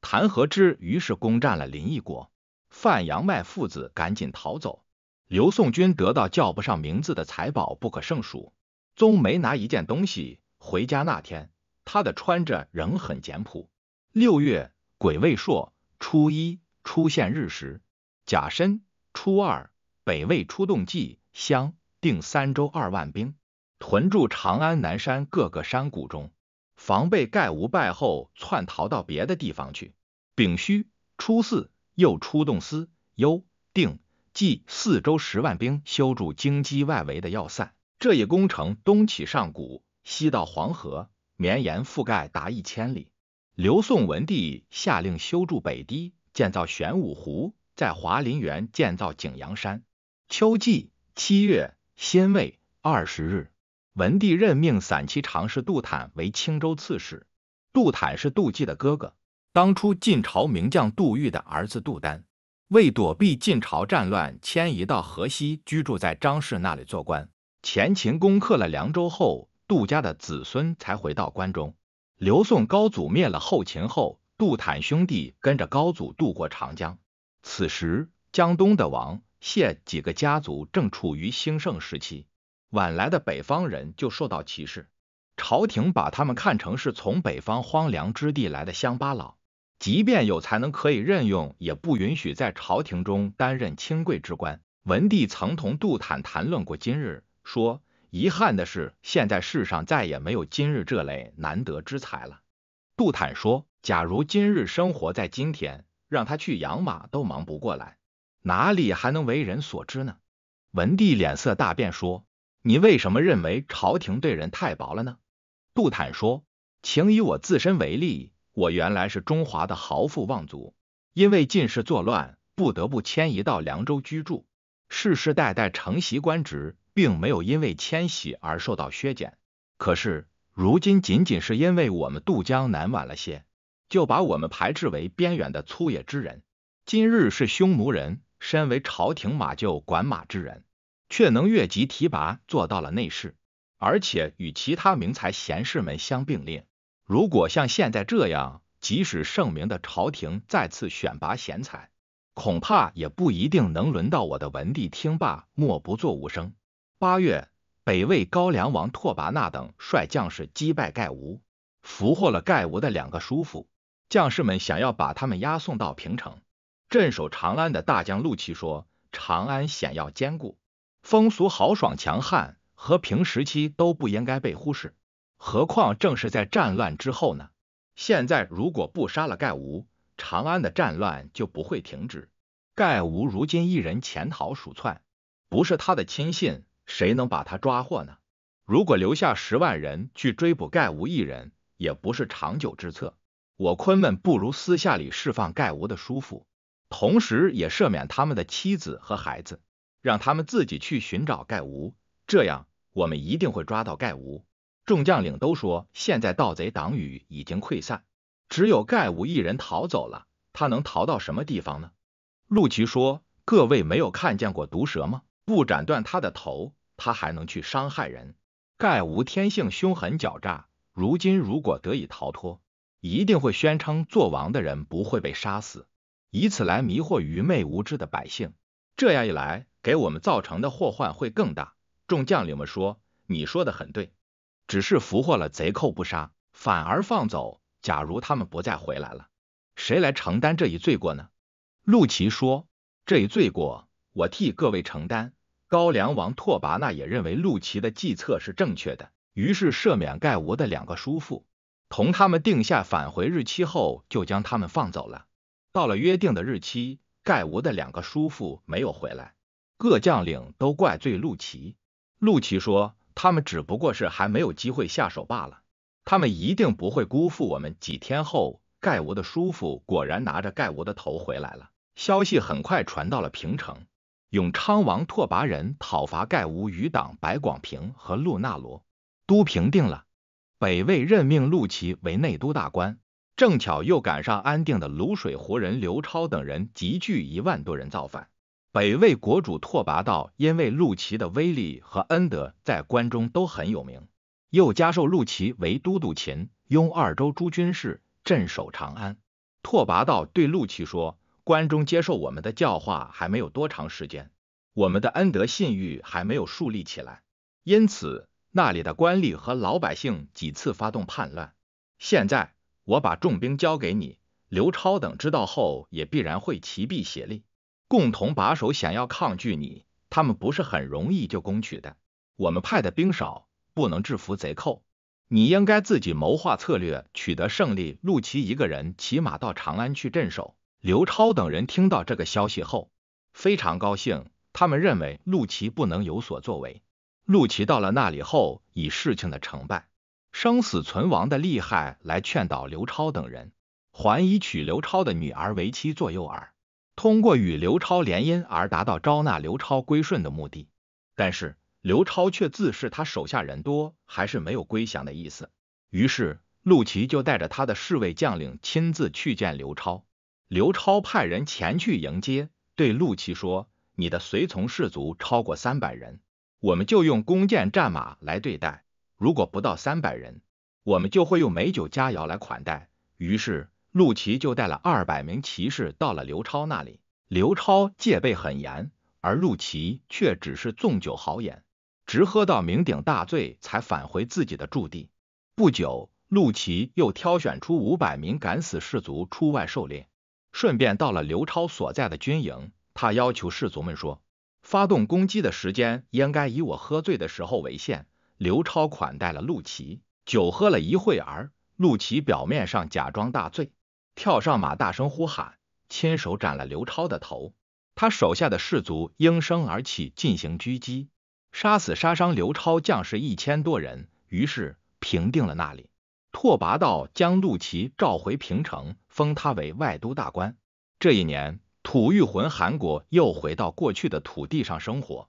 谭和之于是攻占了林邑国，范阳迈父子赶紧逃走。刘宋军得到叫不上名字的财宝不可胜数，宗没拿一件东西。回家那天。”他的穿着仍很简朴。六月癸未朔，初一出现日食。甲申，初二北魏出动冀、相、定三州二万兵，屯驻长安南山各个山谷中，防备盖无败后窜逃到别的地方去。丙戌，初四又出动司、幽、定、冀四州十万兵，修筑京畿外围的要塞。这一工程东起上谷，西到黄河。绵延覆盖达一千里。刘宋文帝下令修筑北堤，建造玄武湖，在华林园建造景阳山。秋季七月辛未二十日，文帝任命散骑常侍杜坦为青州刺史。杜坦是杜季的哥哥，当初晋朝名将杜预的儿子杜丹，为躲避晋朝战乱，迁移到河西居住，在张氏那里做官。前秦攻克了凉州后。杜家的子孙才回到关中。刘宋高祖灭了后秦后，杜坦兄弟跟着高祖渡过长江。此时，江东的王、谢几个家族正处于兴盛时期，晚来的北方人就受到歧视。朝廷把他们看成是从北方荒凉之地来的乡巴佬，即便有才能可以任用，也不允许在朝廷中担任清贵之官。文帝曾同杜坦谈论过今日，说。遗憾的是，现在世上再也没有今日这类难得之才了。杜坦说：“假如今日生活在今天，让他去养马都忙不过来，哪里还能为人所知呢？”文帝脸色大变，说：“你为什么认为朝廷对人太薄了呢？”杜坦说：“请以我自身为例，我原来是中华的豪富望族，因为进士作乱，不得不迁移到凉州居住，世世代代承袭官职。”并没有因为迁徙而受到削减，可是如今仅仅是因为我们渡江南晚了些，就把我们排斥为边远的粗野之人。今日是匈奴人，身为朝廷马厩管马之人，却能越级提拔做到了内侍，而且与其他名才贤士们相并列。如果像现在这样，即使盛明的朝廷再次选拔贤才，恐怕也不一定能轮到我的文帝。听罢，默不作无声。八月，北魏高梁王拓跋那等率将士击败盖吴，俘获了盖吴的两个叔父。将士们想要把他们押送到平城。镇守长安的大将陆琪说：“长安险要坚固，风俗豪爽强悍，和平时期都不应该被忽视，何况正是在战乱之后呢？现在如果不杀了盖吴，长安的战乱就不会停止。盖吴如今一人潜逃鼠窜，不是他的亲信。”谁能把他抓获呢？如果留下十万人去追捕盖吾一人，也不是长久之策。我坤们不如私下里释放盖吾的叔父，同时也赦免他们的妻子和孩子，让他们自己去寻找盖吾。这样，我们一定会抓到盖吾。众将领都说，现在盗贼党羽已经溃散，只有盖吾一人逃走了。他能逃到什么地方呢？陆琪说：“各位没有看见过毒蛇吗？不斩断他的头。”他还能去伤害人，盖无天性凶狠狡诈，如今如果得以逃脱，一定会宣称做王的人不会被杀死，以此来迷惑愚昧无知的百姓。这样一来，给我们造成的祸患会更大。众将领们说：“你说的很对，只是俘获了贼寇不杀，反而放走。假如他们不再回来了，谁来承担这一罪过呢？”陆琪说：“这一罪过，我替各位承担。”高梁王拓跋那也认为陆琪的计策是正确的，于是赦免盖吴的两个叔父，同他们定下返回日期后，就将他们放走了。到了约定的日期，盖吴的两个叔父没有回来，各将领都怪罪陆琪。陆琪说：“他们只不过是还没有机会下手罢了，他们一定不会辜负我们。”几天后，盖吴的叔父果然拿着盖吴的头回来了，消息很快传到了平城。永昌王拓跋仁讨伐盖吴余党白广平和陆纳罗，都平定了。北魏任命陆琪为内都大官，正巧又赶上安定的卤水胡人刘超等人集聚一万多人造反。北魏国主拓跋道因为陆琪的威力和恩德在关中都很有名，又加授陆琪为都督秦雍二州诸军事，镇守长安。拓跋道对陆琪说。关中接受我们的教化还没有多长时间，我们的恩德信誉还没有树立起来，因此那里的官吏和老百姓几次发动叛乱。现在我把重兵交给你，刘超等知道后也必然会齐臂协力，共同把守。想要抗拒你，他们不是很容易就攻取的。我们派的兵少，不能制服贼寇。你应该自己谋划策略，取得胜利。陆琪一个人骑马到长安去镇守。刘超等人听到这个消息后非常高兴，他们认为陆琪不能有所作为。陆琪到了那里后，以事情的成败、生死存亡的利害来劝导刘超等人，还以娶刘超的女儿为妻做诱饵，通过与刘超联姻而达到招纳刘超归顺的目的。但是刘超却自恃他手下人多，还是没有归降的意思。于是陆琪就带着他的侍卫将领亲自去见刘超。刘超派人前去迎接，对陆琪说：“你的随从士卒超过三百人，我们就用弓箭战马来对待；如果不到三百人，我们就会用美酒佳肴来款待。”于是陆琪就带了二百名骑士到了刘超那里。刘超戒备很严，而陆琪却只是纵酒豪饮，直喝到酩酊大醉才返回自己的驻地。不久，陆琪又挑选出五百名敢死士卒出外狩猎。顺便到了刘超所在的军营，他要求士卒们说：“发动攻击的时间应该以我喝醉的时候为限。”刘超款待了陆琪，酒喝了一会儿，陆琪表面上假装大醉，跳上马大声呼喊，亲手斩了刘超的头。他手下的士卒应声而起，进行狙击，杀死杀伤刘超将士一千多人，于是平定了那里。拓跋道将陆琪召回平城。封他为外都大官。这一年，吐谷浑韩国又回到过去的土地上生活。